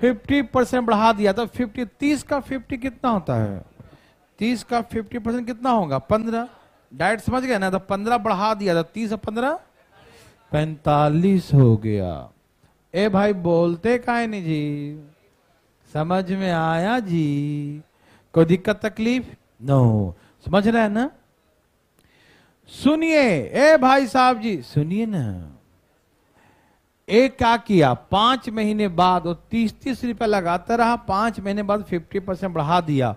फिफ्टी परसेंट बढ़ा दिया तो फिफ्टी तीस का फिफ्टी कितना होता है तीस का फिफ्टी परसेंट कितना होगा पंद्रह डाइट समझ गए ना तो पंद्रह बढ़ा दिया था तो तीस और पंद्रह पैंतालीस हो गया ए भाई बोलते काहे नहीं जी समझ में आया जी कोई दिक्कत तकलीफ नो समझ रहे हैं ना सुनिए ए भाई साहब जी सुनिए ना एक क्या किया पांच महीने बाद वो तीस तीस रुपया लगाता रहा पांच महीने बाद फिफ्टी परसेंट बढ़ा दिया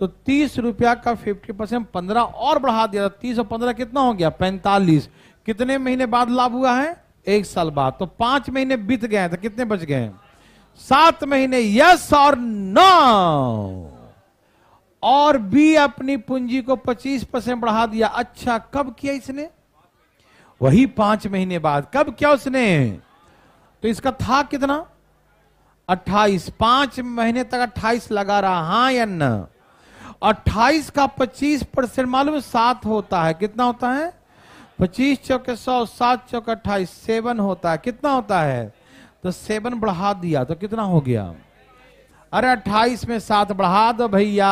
तो तीस रुपया का फिफ्टी परसेंट पंद्रह और बढ़ा दिया तो तीस और पंद्रह कितना हो गया पैंतालीस कितने महीने बाद लाभ हुआ है एक साल बाद तो पांच महीने बीत गए तो कितने बच गए सात महीने यस और नो और भी अपनी पूंजी को 25 परसेंट बढ़ा दिया अच्छा कब किया इसने वही पांच महीने बाद कब किया उसने तो इसका था कितना 28 पांच महीने तक 28 लगा रहा हां या ना 28 का 25 परसेंट मालूम सात होता है कितना होता है पच्चीस चौके सौ सात चौके अट्ठाईस सेवन होता है कितना होता है तो सेवन बढ़ा दिया तो कितना हो गया अरे अट्ठाईस में सात बढ़ा दो भैया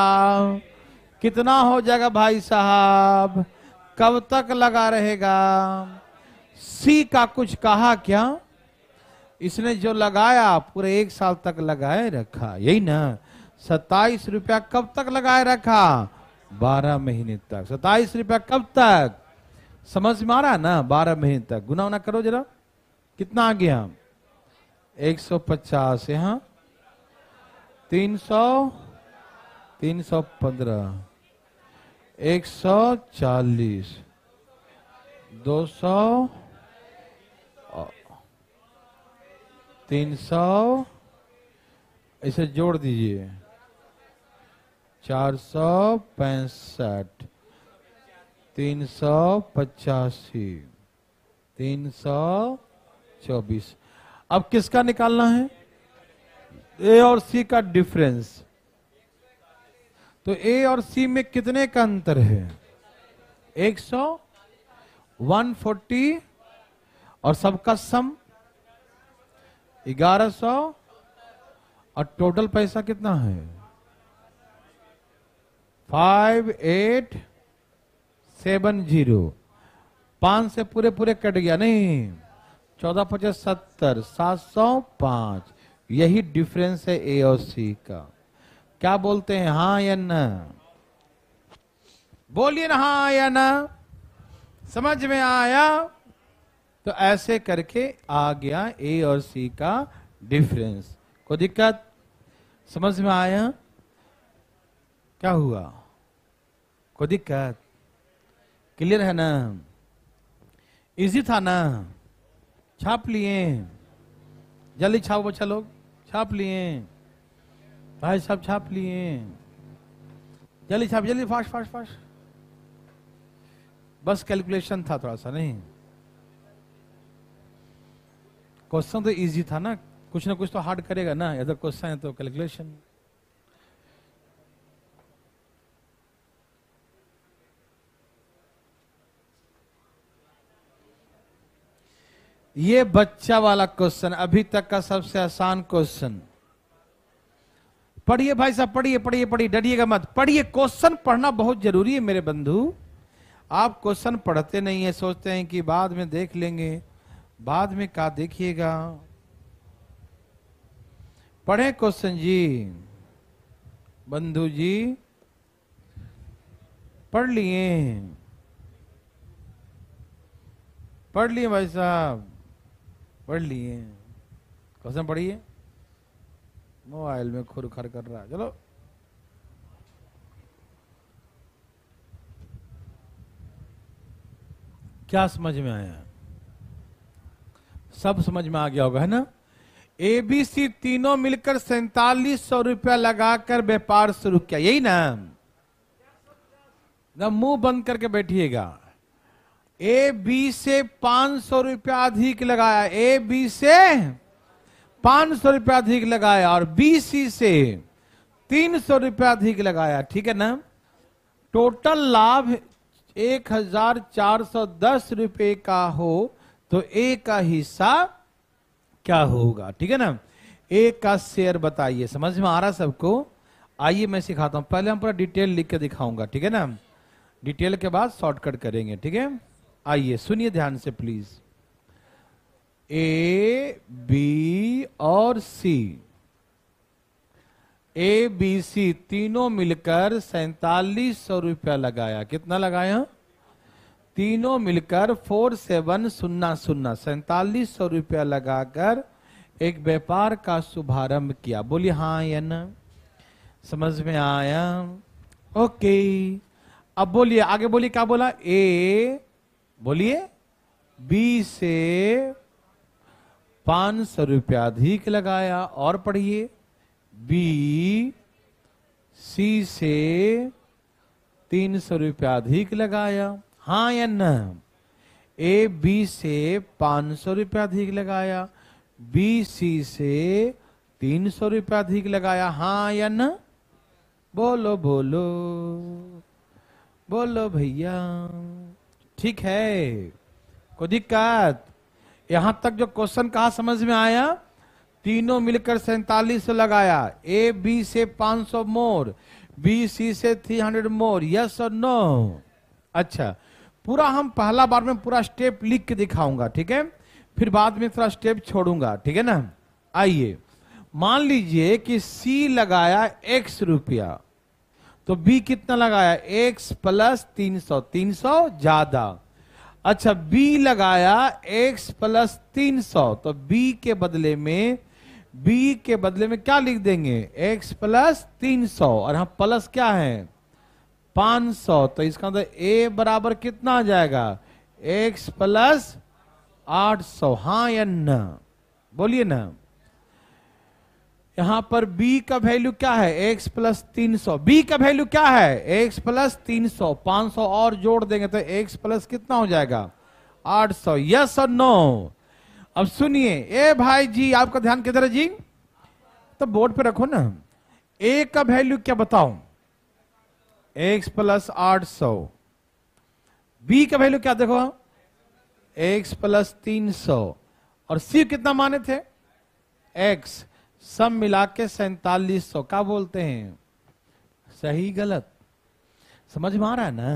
कितना हो जाएगा भाई साहब कब तक लगा रहेगा सी का कुछ कहा क्या इसने जो लगाया पूरे एक साल तक लगाए रखा यही ना सत्ताईस रुपया कब तक लगाए रखा बारह महीने तक सत्ताईस रुपया कब तक समझ में आ रहा ना बारह महीने तक गुना उना करो जरा कितना आ गया एक सौ पचास यहाँ तीन सौ तीन सौ पंद्रह एक सौ चालीस दो सौ तीन सौ इसे जोड़ दीजिए चार सौ पैंसठ तीन सौ पचासी तीन सौ चौबीस अब किसका निकालना है ए और सी का डिफरेंस तो ए और सी में कितने का अंतर है एक सौ वन फोर्टी और सबका सम ग्यारह सौ और टोटल पैसा कितना है फाइव एट सेवन जीरो पांच से पूरे पूरे कट गया नहीं चौदह पचास सत्तर सात सौ पांच यही डिफरेंस है ए और सी का क्या बोलते हैं हा या न बोलिए ना हा या ना समझ में आया तो ऐसे करके आ गया ए और सी का डिफरेंस कोई दिक्कत समझ में आया क्या हुआ कोई दिक्कत क्लियर है ना इजी था ना छाप लिए जल्दी छाप बच्चा लोग छाप लिए भाई साहब छाप लिए जल्दी छाप जल्दी फास्ट फास्ट फास्ट बस कैलकुलेशन था थोड़ा सा नहीं क्वेश्चन तो इजी था ना कुछ ना कुछ तो हार्ड करेगा ना इधर क्वेश्चन है तो कैलकुलेशन ये बच्चा वाला क्वेश्चन अभी तक का सबसे आसान क्वेश्चन पढ़िए भाई साहब पढ़िए पढ़िए पढ़िए डरिएगा मत पढ़िए क्वेश्चन पढ़ना बहुत जरूरी है मेरे बंधु आप क्वेश्चन पढ़ते नहीं है सोचते हैं कि बाद में देख लेंगे बाद में कहा देखिएगा पढ़े क्वेश्चन जी बंधु जी पढ़ लिए पढ़ लिए भाई साहब पढ़ लिए कौन कसम पढ़िए मोबाइल में खुर खर कर रहा चलो क्या समझ में आया सब समझ में आ गया होगा है ना एबीसी तीनों मिलकर सैतालीस सौ रुपया लगाकर व्यापार शुरू किया यही ना ना मुंह बंद करके बैठिएगा ए बी से पांच सौ रुपया अधिक लगाया ए बी से पांच सौ रुपया अधिक लगाया और बी सी से तीन सौ रुपया अधिक लगाया ठीक है ना टोटल लाभ एक हजार चार सौ दस रुपये का हो तो ए का हिस्सा क्या होगा ठीक है ना ए का शेयर बताइए समझ में आ रहा सबको आइए मैं सिखाता हूं पहले हम पूरा डिटेल लिख के दिखाऊंगा ठीक है ना डिटेल के बाद शॉर्टकट करेंगे ठीक है आइए सुनिए ध्यान से प्लीज ए बी और सी ए बी सी तीनों मिलकर सैतालीस सौ रुपया लगाया कितना लगाया तीनों मिलकर फोर सेवन सुन्ना सुन्ना सैतालीस सौ रुपया लगाकर एक व्यापार का शुभारंभ किया बोलिए हाँ या न समझ में आया ओके अब बोलिए आगे बोलिए क्या बोला ए बोलिए बी से पांच सौ रुपया अधिक लगाया और पढ़िए बी सी से तीन सौ रुपया अधिक लगाया हाँ या न ए बी से पांच सौ रुपया अधिक लगाया बी सी से तीन सौ रुपया अधिक लगाया हाँ या न बोलो बोलो बोलो भैया ठीक है कोई दिक्कत यहां तक जो क्वेश्चन कहा समझ में आया तीनों मिलकर सैतालीस लगाया ए बी से 500 मोर बी सी से 300 मोर यस और नो अच्छा पूरा हम पहला बार में पूरा स्टेप लिख के दिखाऊंगा ठीक है फिर बाद में थोड़ा स्टेप छोड़ूंगा ठीक है ना आइए मान लीजिए कि सी लगाया एक्स रुपया तो बी कितना लगाया एक्स प्लस तीन सौ तीन सौ ज्यादा अच्छा बी लगाया एक्स प्लस तीन सौ तो बी के बदले में बी के बदले में क्या लिख देंगे एक्स प्लस तीन सौ और यहां प्लस क्या है पांच सौ तो इसका मतलब ए बराबर कितना आ जाएगा एक्स प्लस आठ सौ हाँ या ना बोलिए ना यहां पर b का वैल्यू क्या है x प्लस तीन सौ बी का वैल्यू क्या है x प्लस तीन सौ पांच सौ और जोड़ देंगे तो x प्लस कितना हो जाएगा आठ सौ यस और नो अब सुनिए ए भाई जी आपका ध्यान किधर है जी तो बोर्ड पे रखो ना a का वैल्यू क्या बताओ x प्लस आठ सौ बी का वैल्यू क्या देखो x प्लस तीन सौ और सी कितना माने थे x सब मिला के सैतालीस सौ का बोलते हैं सही गलत समझ में आ रहा है ना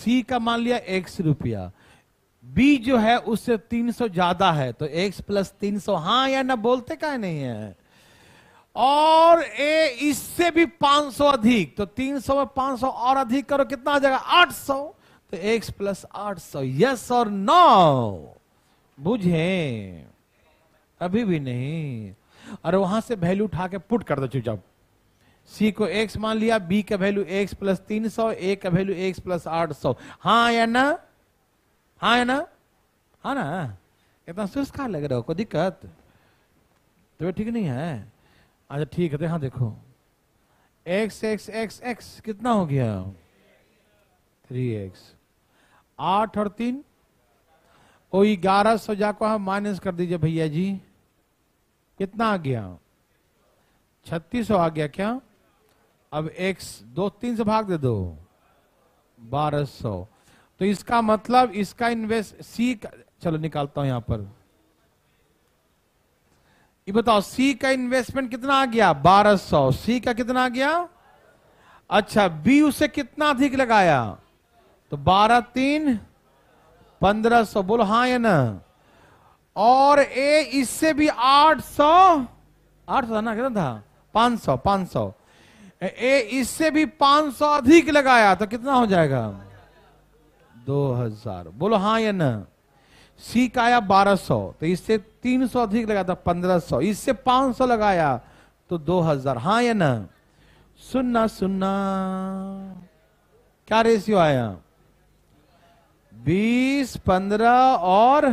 सी का मान लिया एक्स रुपया बी जो है उससे तीन सौ ज्यादा है तो एक्स प्लस तीन सौ हाँ या ना बोलते का नहीं है और ए इससे भी 500 अधिक तो 300 में 500 और अधिक करो कितना आ जाएगा 800 तो एक्स प्लस आठ सौ यस और नौ बुझे अभी भी नहीं और वहां से वैल्यू उठा के पुट कर दो चुपचाप सी को एक्स मान लिया बी का वैल्यू एक्स प्लस तीन सौ ए का वैल्यू एक्स प्लस आठ सौ हाँ या ना हाँ या ना हाँ ना इतना सुस्कार लग रहा हो कोई दिक्कत तो ठीक नहीं है अच्छा ठीक है हाँ देखो एक्स एक्स एक्स एक्स कितना हो गया थ्री एक्स आठ और तीन ओ ग्यारह सौ जाको हम माइनस कर दीजिए भैया जी कितना आ गया छत्तीस आ गया क्या अब एक दो तीन से भाग दे दो बारह सौ तो इसका मतलब इसका इन्वेस्ट सी का, चलो निकालता हूं यहां पर ये बताओ सी का इन्वेस्टमेंट कितना आ गया बारह सौ सी का कितना आ गया अच्छा बी उसे कितना अधिक लगाया तो बारह तीन पंद्रह सौ बोलो हाँ या ना और ए इससे भी 800 800 ना कितना था 500 500 ए इससे भी 500 अधिक लगाया तो कितना हो जाएगा 2000 बोलो हाँ या ना सी का आया 1200 तो इससे 300 अधिक लगाया था 1500 इससे 500 लगाया तो 2000 हाँ या ना सुनना सुनना क्या रेशियो आया 20 15 और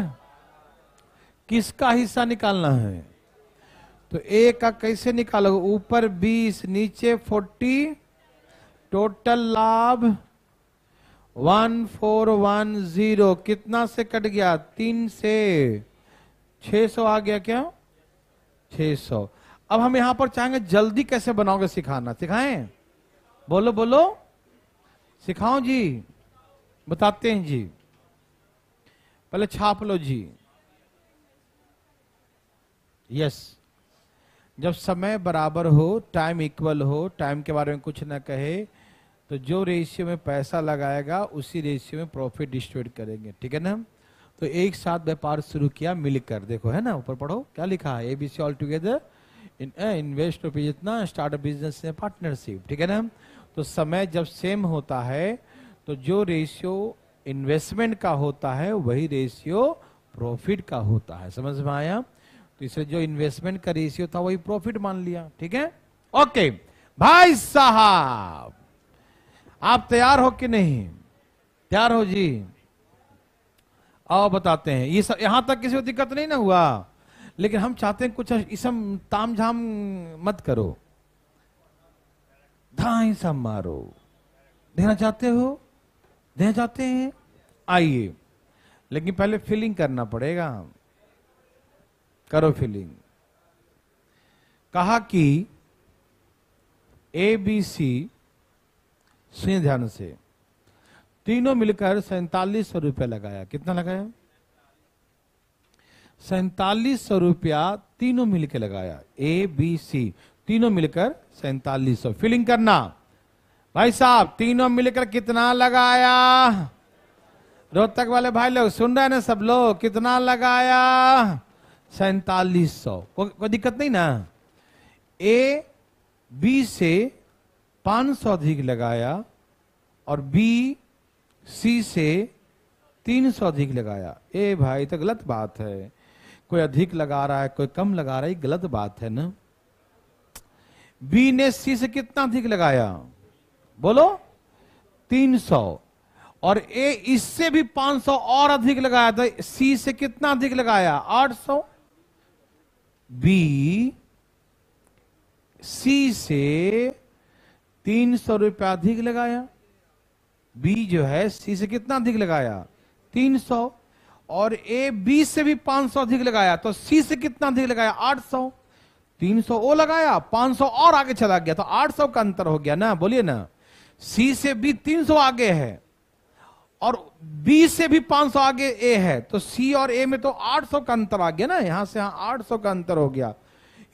किसका हिस्सा निकालना है तो ए का कैसे निकालोगे ऊपर 20 नीचे 40 टोटल लाभ 1410 कितना से कट गया तीन से 600 आ गया क्या 600 अब हम यहां पर चाहेंगे जल्दी कैसे बनाओगे सिखाना सिखाएं बोलो बोलो सिखाओ जी बताते हैं जी पहले छाप लो जी यस जब समय बराबर हो टाइम इक्वल हो टाइम के बारे में कुछ ना कहे तो जो रेशियो में पैसा लगाएगा उसी रेशियो में प्रॉफिट डिस्ट्रीब्यूट करेंगे ठीक है ना तो एक साथ व्यापार शुरू किया मिलकर देखो है ना ऊपर पढ़ो क्या लिखा है ABC all together in invest जितना इतना स्टार्टअप बिजनेस में पार्टनरशिप ठीक है ना तो समय जब सेम होता है तो जो रेशियो इन्वेस्टमेंट का होता है वही रेशियो प्रॉफिट का होता है समझ में आया तो इसे जो इन्वेस्टमेंट करी इसी था वही प्रॉफिट मान लिया ठीक है ओके भाई साहब आप तैयार हो कि नहीं तैयार हो जी आओ बताते हैं ये यहां तक किसी को दिक्कत नहीं ना हुआ लेकिन हम चाहते हैं कुछ इसम ताम झाम मत करो धाई सा मारो देना चाहते हो देना चाहते हैं आइए लेकिन पहले फीलिंग करना पड़ेगा करो फीलिंग कहा कि ए बी सी सुन ध्यान से तीनों मिलकर सैतालीस सौ रुपया लगाया कितना लगाया सैतालीस सौ रुपया तीनों मिलकर लगाया ए बी सी तीनों मिलकर सैतालीस सौ फिलिंग करना भाई साहब तीनों मिलकर कितना लगाया रोहतक वाले भाई लोग सुन रहे हैं सब लोग कितना लगाया सैतालीस सौ को, कोई दिक्कत नहीं ना ए बी से 500 अधिक लगाया और बी सी से 300 अधिक लगाया ए भाई तो गलत बात है कोई अधिक लगा रहा है कोई कम लगा रहा है गलत बात है ना बी ने सी से कितना अधिक लगाया बोलो 300 और ए इससे भी 500 और अधिक लगाया था तो सी से कितना अधिक लगाया 800 बी सी से तीन सौ रुपया अधिक लगाया बी जो है सी से कितना अधिक लगाया तीन सौ और ए बी से भी पांच सौ अधिक लगाया तो सी से कितना अधिक लगाया आठ सौ तीन सौ ओ लगाया पांच सौ और आगे चला गया तो आठ सौ का अंतर हो गया ना बोलिए ना सी से बी तीन सौ आगे है और बी से भी 500 आगे ए है तो सी और ए में तो 800 का अंतर आ गया ना यहां से यहां 800 का अंतर हो गया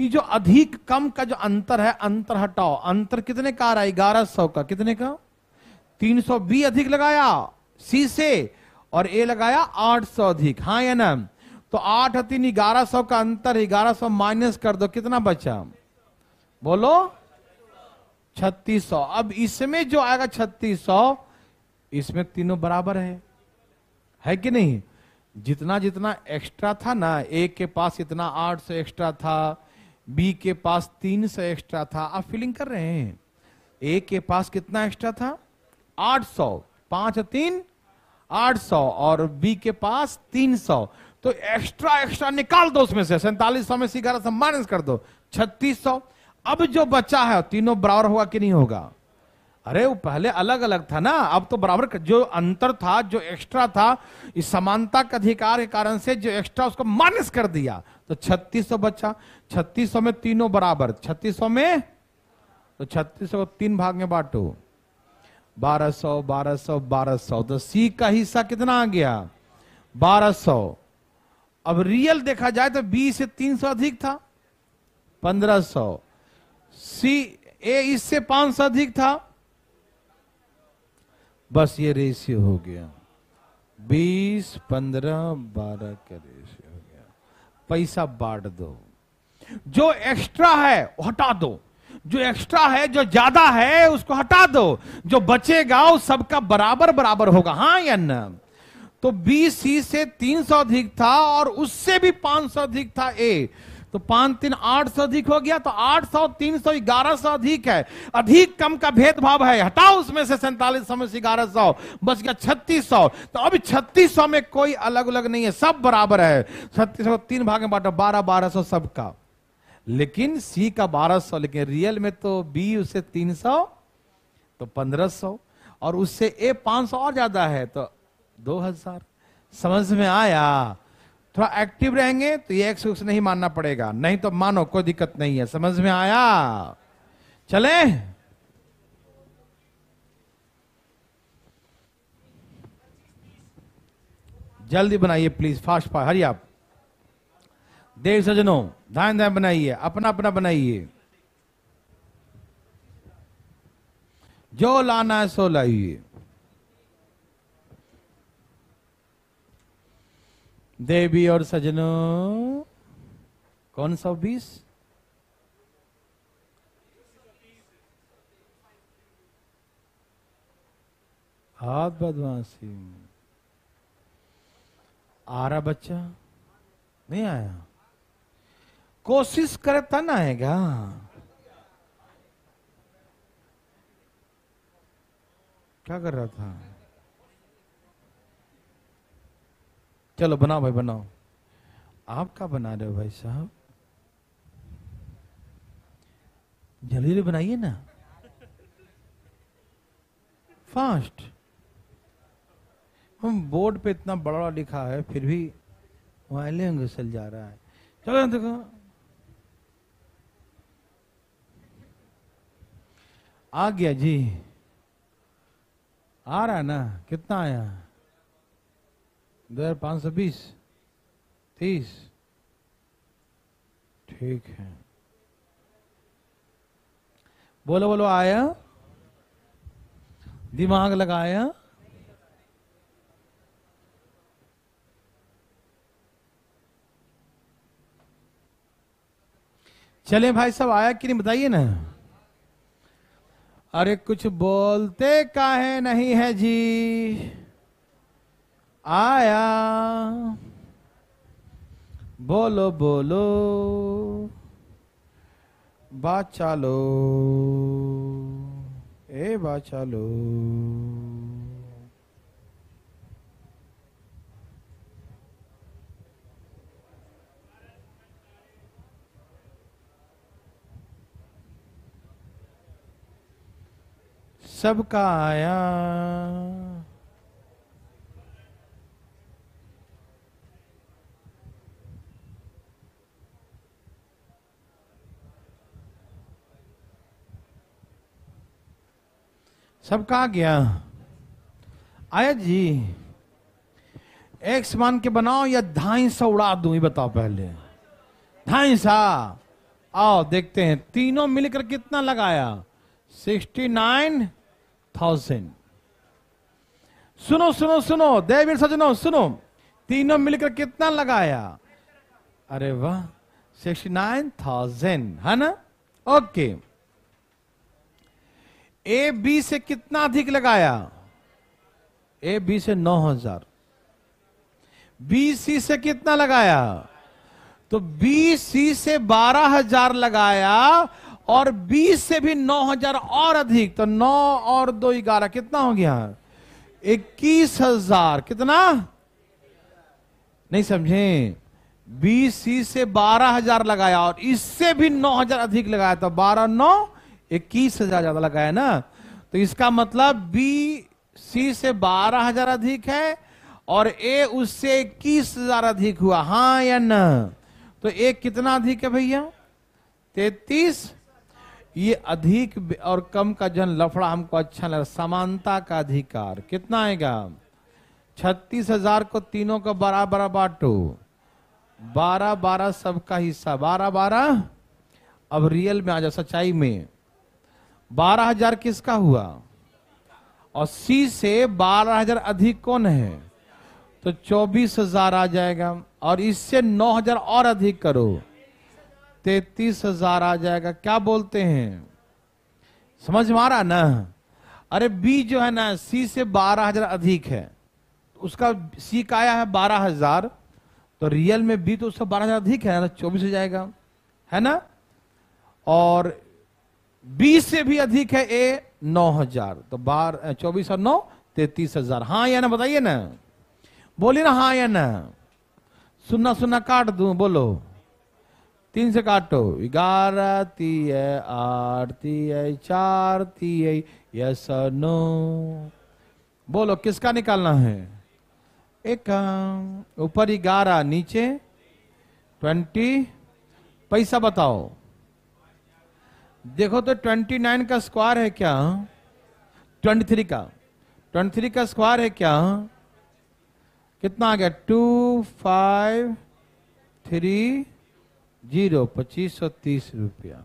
ये जो अधिक कम का जो अंतर है अंतर हटाओ अंतर कितने का आ रहा है ग्यारह सौ का कितने का 300 बी अधिक लगाया सी से और ए लगाया 800 अधिक हाँ या ना तो आठ तीन ग्यारह सौ का अंतर ग्यारह सौ माइनस कर दो कितना बचा बोलो छत्तीस सौ अब इसमें जो आएगा छत्तीस सौ इसमें तीनों बराबर है है कि नहीं जितना जितना एक्स्ट्रा था ना ए के पास इतना आठ सौ एक्स्ट्रा था बी के पास तीन सौ एक्स्ट्रा था आप फीलिंग कर रहे हैं ए के पास कितना एक्स्ट्रा था आठ सौ पांच तीन आठ सौ और बी के पास तीन सौ तो एक्स्ट्रा एक्स्ट्रा निकाल दो उसमें से सैंतालीस सौ में सी ग्यारह सौ माइनस कर दो छत्तीस सौ अब जो बचा है तीनों बराबर होगा कि नहीं होगा अरे वो पहले अलग अलग था ना अब तो बराबर जो अंतर था जो एक्स्ट्रा था इस समानता के अधिकार के कारण से जो एक्स्ट्रा उसको माइनस कर दिया तो 3600 बच्चा 3600 में तीनों बराबर 3600 में तो 3600 को तीन भाग में बांटो 1200 1200 1200 तो सी का हिस्सा कितना आ गया 1200 अब रियल देखा जाए तो बी से सौ अधिक था 1500 सी ए इससे सौ अधिक था बस ये रेशियो हो गया बीस पंद्रह बारह का रेशियो हो गया पैसा बांट दो जो एक्स्ट्रा है हटा दो जो एक्स्ट्रा है जो ज्यादा है उसको हटा दो जो बचेगा उस सबका बराबर बराबर होगा हाँ या ना तो बीस सी से तीन सौ अधिक था और उससे भी पांच सौ अधिक था ए तो पांच तीन आठ सौ अधिक हो गया तो आठ सौ तीन सौ ग्यारह सौ अधिक है अधिक कम का भेदभाव है हटाओ उसमें से सैंतालीस सौ में से ग्यारह सौ बच गया छत्तीस सौ तो अभी छत्तीस सौ में कोई अलग अलग नहीं है सब बराबर है छत्तीस सौ तीन भाग में बांटो बारह बारह सौ सबका लेकिन सी का बारह सौ लेकिन रियल में तो बी उसे तीन सौ तो पंद्रह सौ और उससे ए पांच सौ और ज्यादा है तो दो हजार समझ में आया थोड़ा एक्टिव रहेंगे तो ये एक्सक्यूज नहीं मानना पड़ेगा नहीं तो मानो कोई दिक्कत नहीं है समझ में आया चले जल्दी बनाइए प्लीज फास्ट फास्ट हरी आप देव सजनों धान धान बनाइए अपना अपना बनाइए जो लाना है सो लाइए देवी और सजनों कौन सा बीस हाथ बदमाशी आ रहा बच्चा नहीं आया कोशिश करे तन आएगा क्या कर रहा था चलो बनाओ भाई बनाओ आप क्या बना रहे हो भाई साहब जल्दी बनाइए ना फास्ट हम बोर्ड पे इतना बड़ा लिखा है फिर भी वायलिंग घुसल जा रहा है चलो देखो आ गया जी आ रहा है ना कितना आया दर पांच सौ बीस तीस ठीक है बोलो बोलो आया दिमाग लगाया चले भाई साहब आया कि नहीं बताइए ना अरे कुछ बोलते काहे नहीं है जी आया बोलो बोलो बात चालो ए बाचा लो सबका आया सब कहा गया आयत जी एक्स मान के बनाओ या ढाई सौ उड़ा दू ये बताओ पहले ढाई सा आओ देखते हैं तीनों मिलकर कितना लगाया सिक्सटी नाइन थाउजेंड सुनो सुनो सुनो देवीर सजनो सुनो तीनों मिलकर कितना लगाया अरे वाह सिक्सटी नाइन थाउजेंड है ना ओके okay. ए बी से कितना अधिक लगाया ए बी से नौ हजार बी सी से कितना लगाया तो बी सी से बारह हजार लगाया और बी से भी नौ हजार और अधिक तो नौ और दो ग्यारह कितना हो गया इक्कीस हजार कितना नहीं समझे बी सी से बारह हजार लगाया और इससे भी नौ हजार अधिक लगाया तो बारह नौ इक्कीस हजार ज्यादा लगाया ना तो इसका मतलब बी सी से बारह हजार अधिक है और ए उससे इक्कीस हजार अधिक हुआ हाँ या न तो ए कितना अधिक है भैया तैतीस ये अधिक और कम का जन लफड़ा हमको अच्छा लग समानता का अधिकार कितना आएगा छत्तीस हजार को तीनों का बराबर बांटो बारह बारह सबका हिस्सा बारह बारह अब रियल में आ जाओ सच्चाई में बारह हजार किसका हुआ और सी से बारह हजार अधिक कौन है तो चौबीस हजार आ जाएगा और इससे नौ हजार और अधिक करो तैतीस हजार आ जाएगा क्या बोलते हैं समझ में आ रहा ना अरे बी जो है ना सी से बारह हजार अधिक है उसका सी का आया है बारह हजार तो रियल में बी तो उसका बारह हजार अधिक है ना तो चौबीस हो जाएगा है ना और बीस से भी अधिक है ए नौ हजार तो बारह चौबीस और नौ तैतीस हजार हाँ या ना बताइए ना बोलिए ना हाँ या ना सुनना सुनना काट दू बोलो तीन से काटो ग्यारह ती आठ है चार ती यस नो बोलो किसका निकालना है एक ऊपर ग्यारह नीचे ट्वेंटी पैसा बताओ देखो तो 29 का स्क्वायर है क्या 23 का 23 का स्क्वायर है क्या कितना आ गया टू फाइव थ्री जीरो पच्चीस सौ तीस रुपया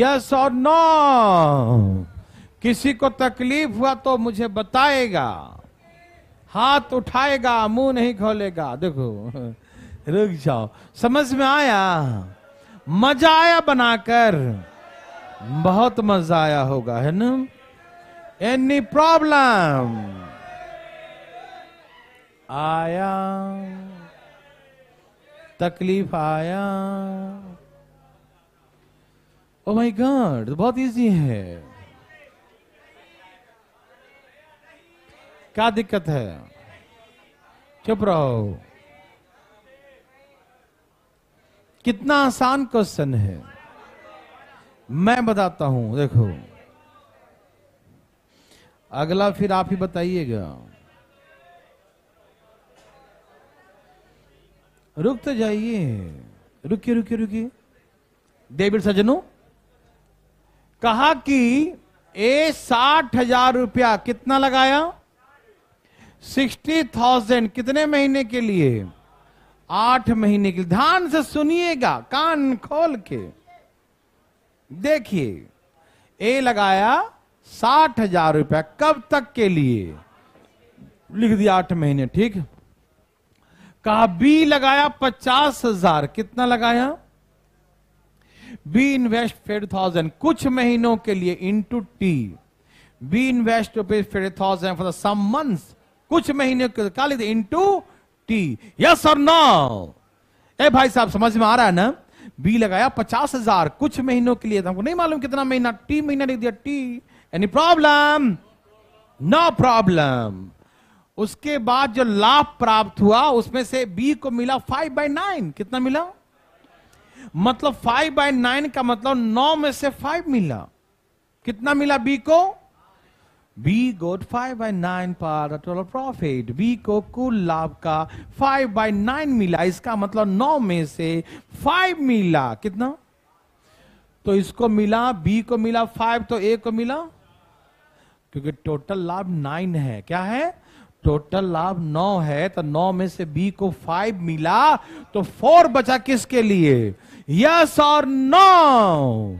यस और नो किसी को तकलीफ हुआ तो मुझे बताएगा हाथ उठाएगा मुंह नहीं खोलेगा देखो रुक जाओ समझ में आया मजा आया बनाकर बहुत मजा आया होगा है ना एनी प्रॉब्लम आया तकलीफ आया ओ माय गॉड बहुत इजी है क्या दिक्कत है चुप रहो कितना आसान क्वेश्चन है मैं बताता हूं देखो अगला फिर आप ही बताइएगा रुक तो जाइए रुकिए रुकिए रुकिए डेबिट सजनू कहा कि ए साठ हजार रुपया कितना लगाया सिक्सटी थाउजेंड कितने महीने के लिए आठ महीने के लिए ध्यान से सुनिएगा कान खोल के देखिए ए लगाया साठ हजार रुपया कब तक के लिए लिख दिया आठ महीने ठीक कहा बी लगाया पचास हजार कितना लगाया बी इन्वेस्ट फेड थाउजेंड कुछ महीनों के लिए two T B invest rupees fed thousand for the some months कुछ महीने के क्या इन टू टी यस और नो ए भाई साहब समझ में आ रहा है ना बी लगाया पचास हजार कुछ महीनों के लिए था हमको नहीं मालूम कितना महीना टी महीना लिख दिया T any problem no problem उसके बाद जो लाभ प्राप्त हुआ उसमें से बी को मिला फाइव बाई नाइन कितना मिला मतलब फाइव बाई नाइन का मतलब नौ में से फाइव मिला कितना मिला बी को B got five by nine पर टोटल प्रॉफिट B को कुल लाभ का फाइव बाई नाइन मिला इसका मतलब नौ में से फाइव मिला कितना तो इसको मिला बी को मिला फाइव तो ए को मिला क्योंकि टोटल लाभ नाइन है क्या है टोटल लाभ नौ है तो नौ में से बी को फाइव मिला तो फोर बचा किसके लिए यस और नौ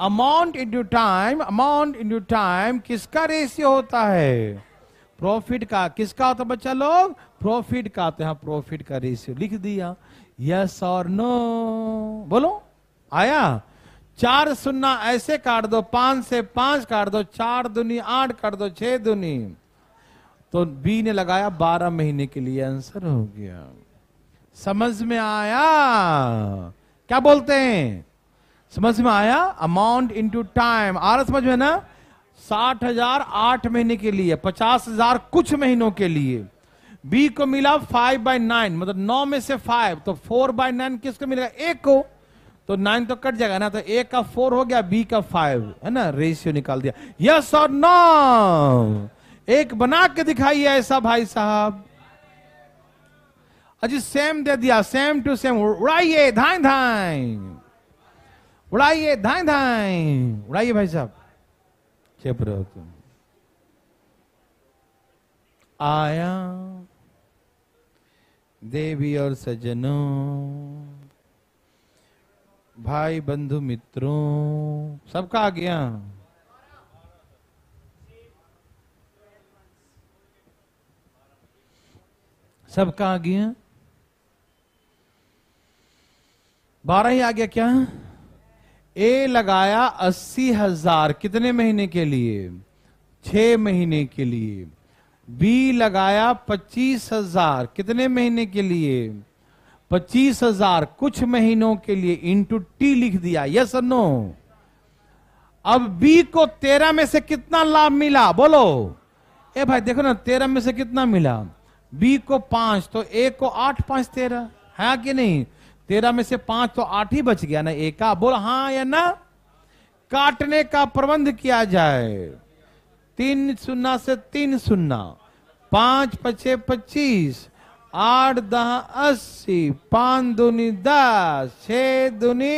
amount into time amount into time किसका रेशियो होता है प्रॉफिट का किसका होता बच्चा लोग प्रॉफिट का तो यहां प्रॉफिट का रेशियो लिख दिया यस और नो बोलो आया चार सुन्ना ऐसे काट दो पांच से पांच काट दो चार दुनी आठ काट दो छह दुनी तो बी ने लगाया बारह महीने के लिए आंसर हो गया समझ में आया क्या बोलते हैं समझ में आया अमाउंट टू टाइम आ रहा समझ में ना साठ हजार आठ महीने के लिए पचास हजार कुछ महीनों के लिए बी को मिला फाइव बाय नाइन मतलब नौ में से फाइव तो फोर बाय नाइन किसको मिलेगा एक को तो नाइन तो कट जाएगा ना तो ए का फोर हो गया बी का फाइव है ना रेशियो निकाल दिया यस और नो एक बना के दिखाइए ऐसा भाई साहब अजी सेम दे दिया सेम टू सेम उड़ाइए धाई धाई उड़ाइए धाए धाए उड़ाइए भाई साहब रहे हो तुम आया देवी और सज्जनों भाई बंधु मित्रों सबका आ गया सबका आ गया बारह ही आ गया क्या ए लगाया अस्सी हजार कितने महीने के लिए छ महीने के लिए बी लगाया पच्चीस हजार कितने महीने के लिए पच्चीस हजार कुछ महीनों के लिए इंटू टी लिख दिया यस नो अब बी को तेरह में से कितना लाभ मिला बोलो ए भाई देखो ना तेरह में से कितना मिला बी को पांच तो ए को आठ पांच तेरह है कि नहीं तेरह में से पांच तो आठ ही बच गया ना एक का बोल हाँ या ना काटने का प्रबंध किया जाए तीन सुन्ना से तीन सुन्ना पांच पचे पच्चीस आठ दह अस्सी पांच दूनी दस छ दुनी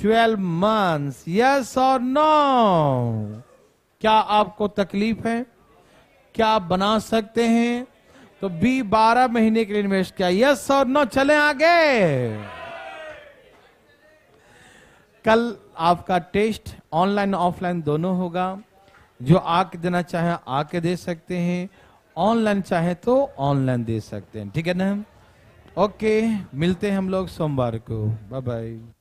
ट्वेल्व मंथ्स यस और नो क्या आपको तकलीफ है क्या आप बना सकते हैं तो बी बारह महीने के लिए इन्वेस्ट किया यस और नो चले आगे कल आपका टेस्ट ऑनलाइन ऑफलाइन दोनों होगा जो आके देना चाहे आके दे सकते हैं ऑनलाइन चाहे तो ऑनलाइन दे सकते हैं ठीक है ना ओके मिलते हैं हम लोग सोमवार को बाय बाय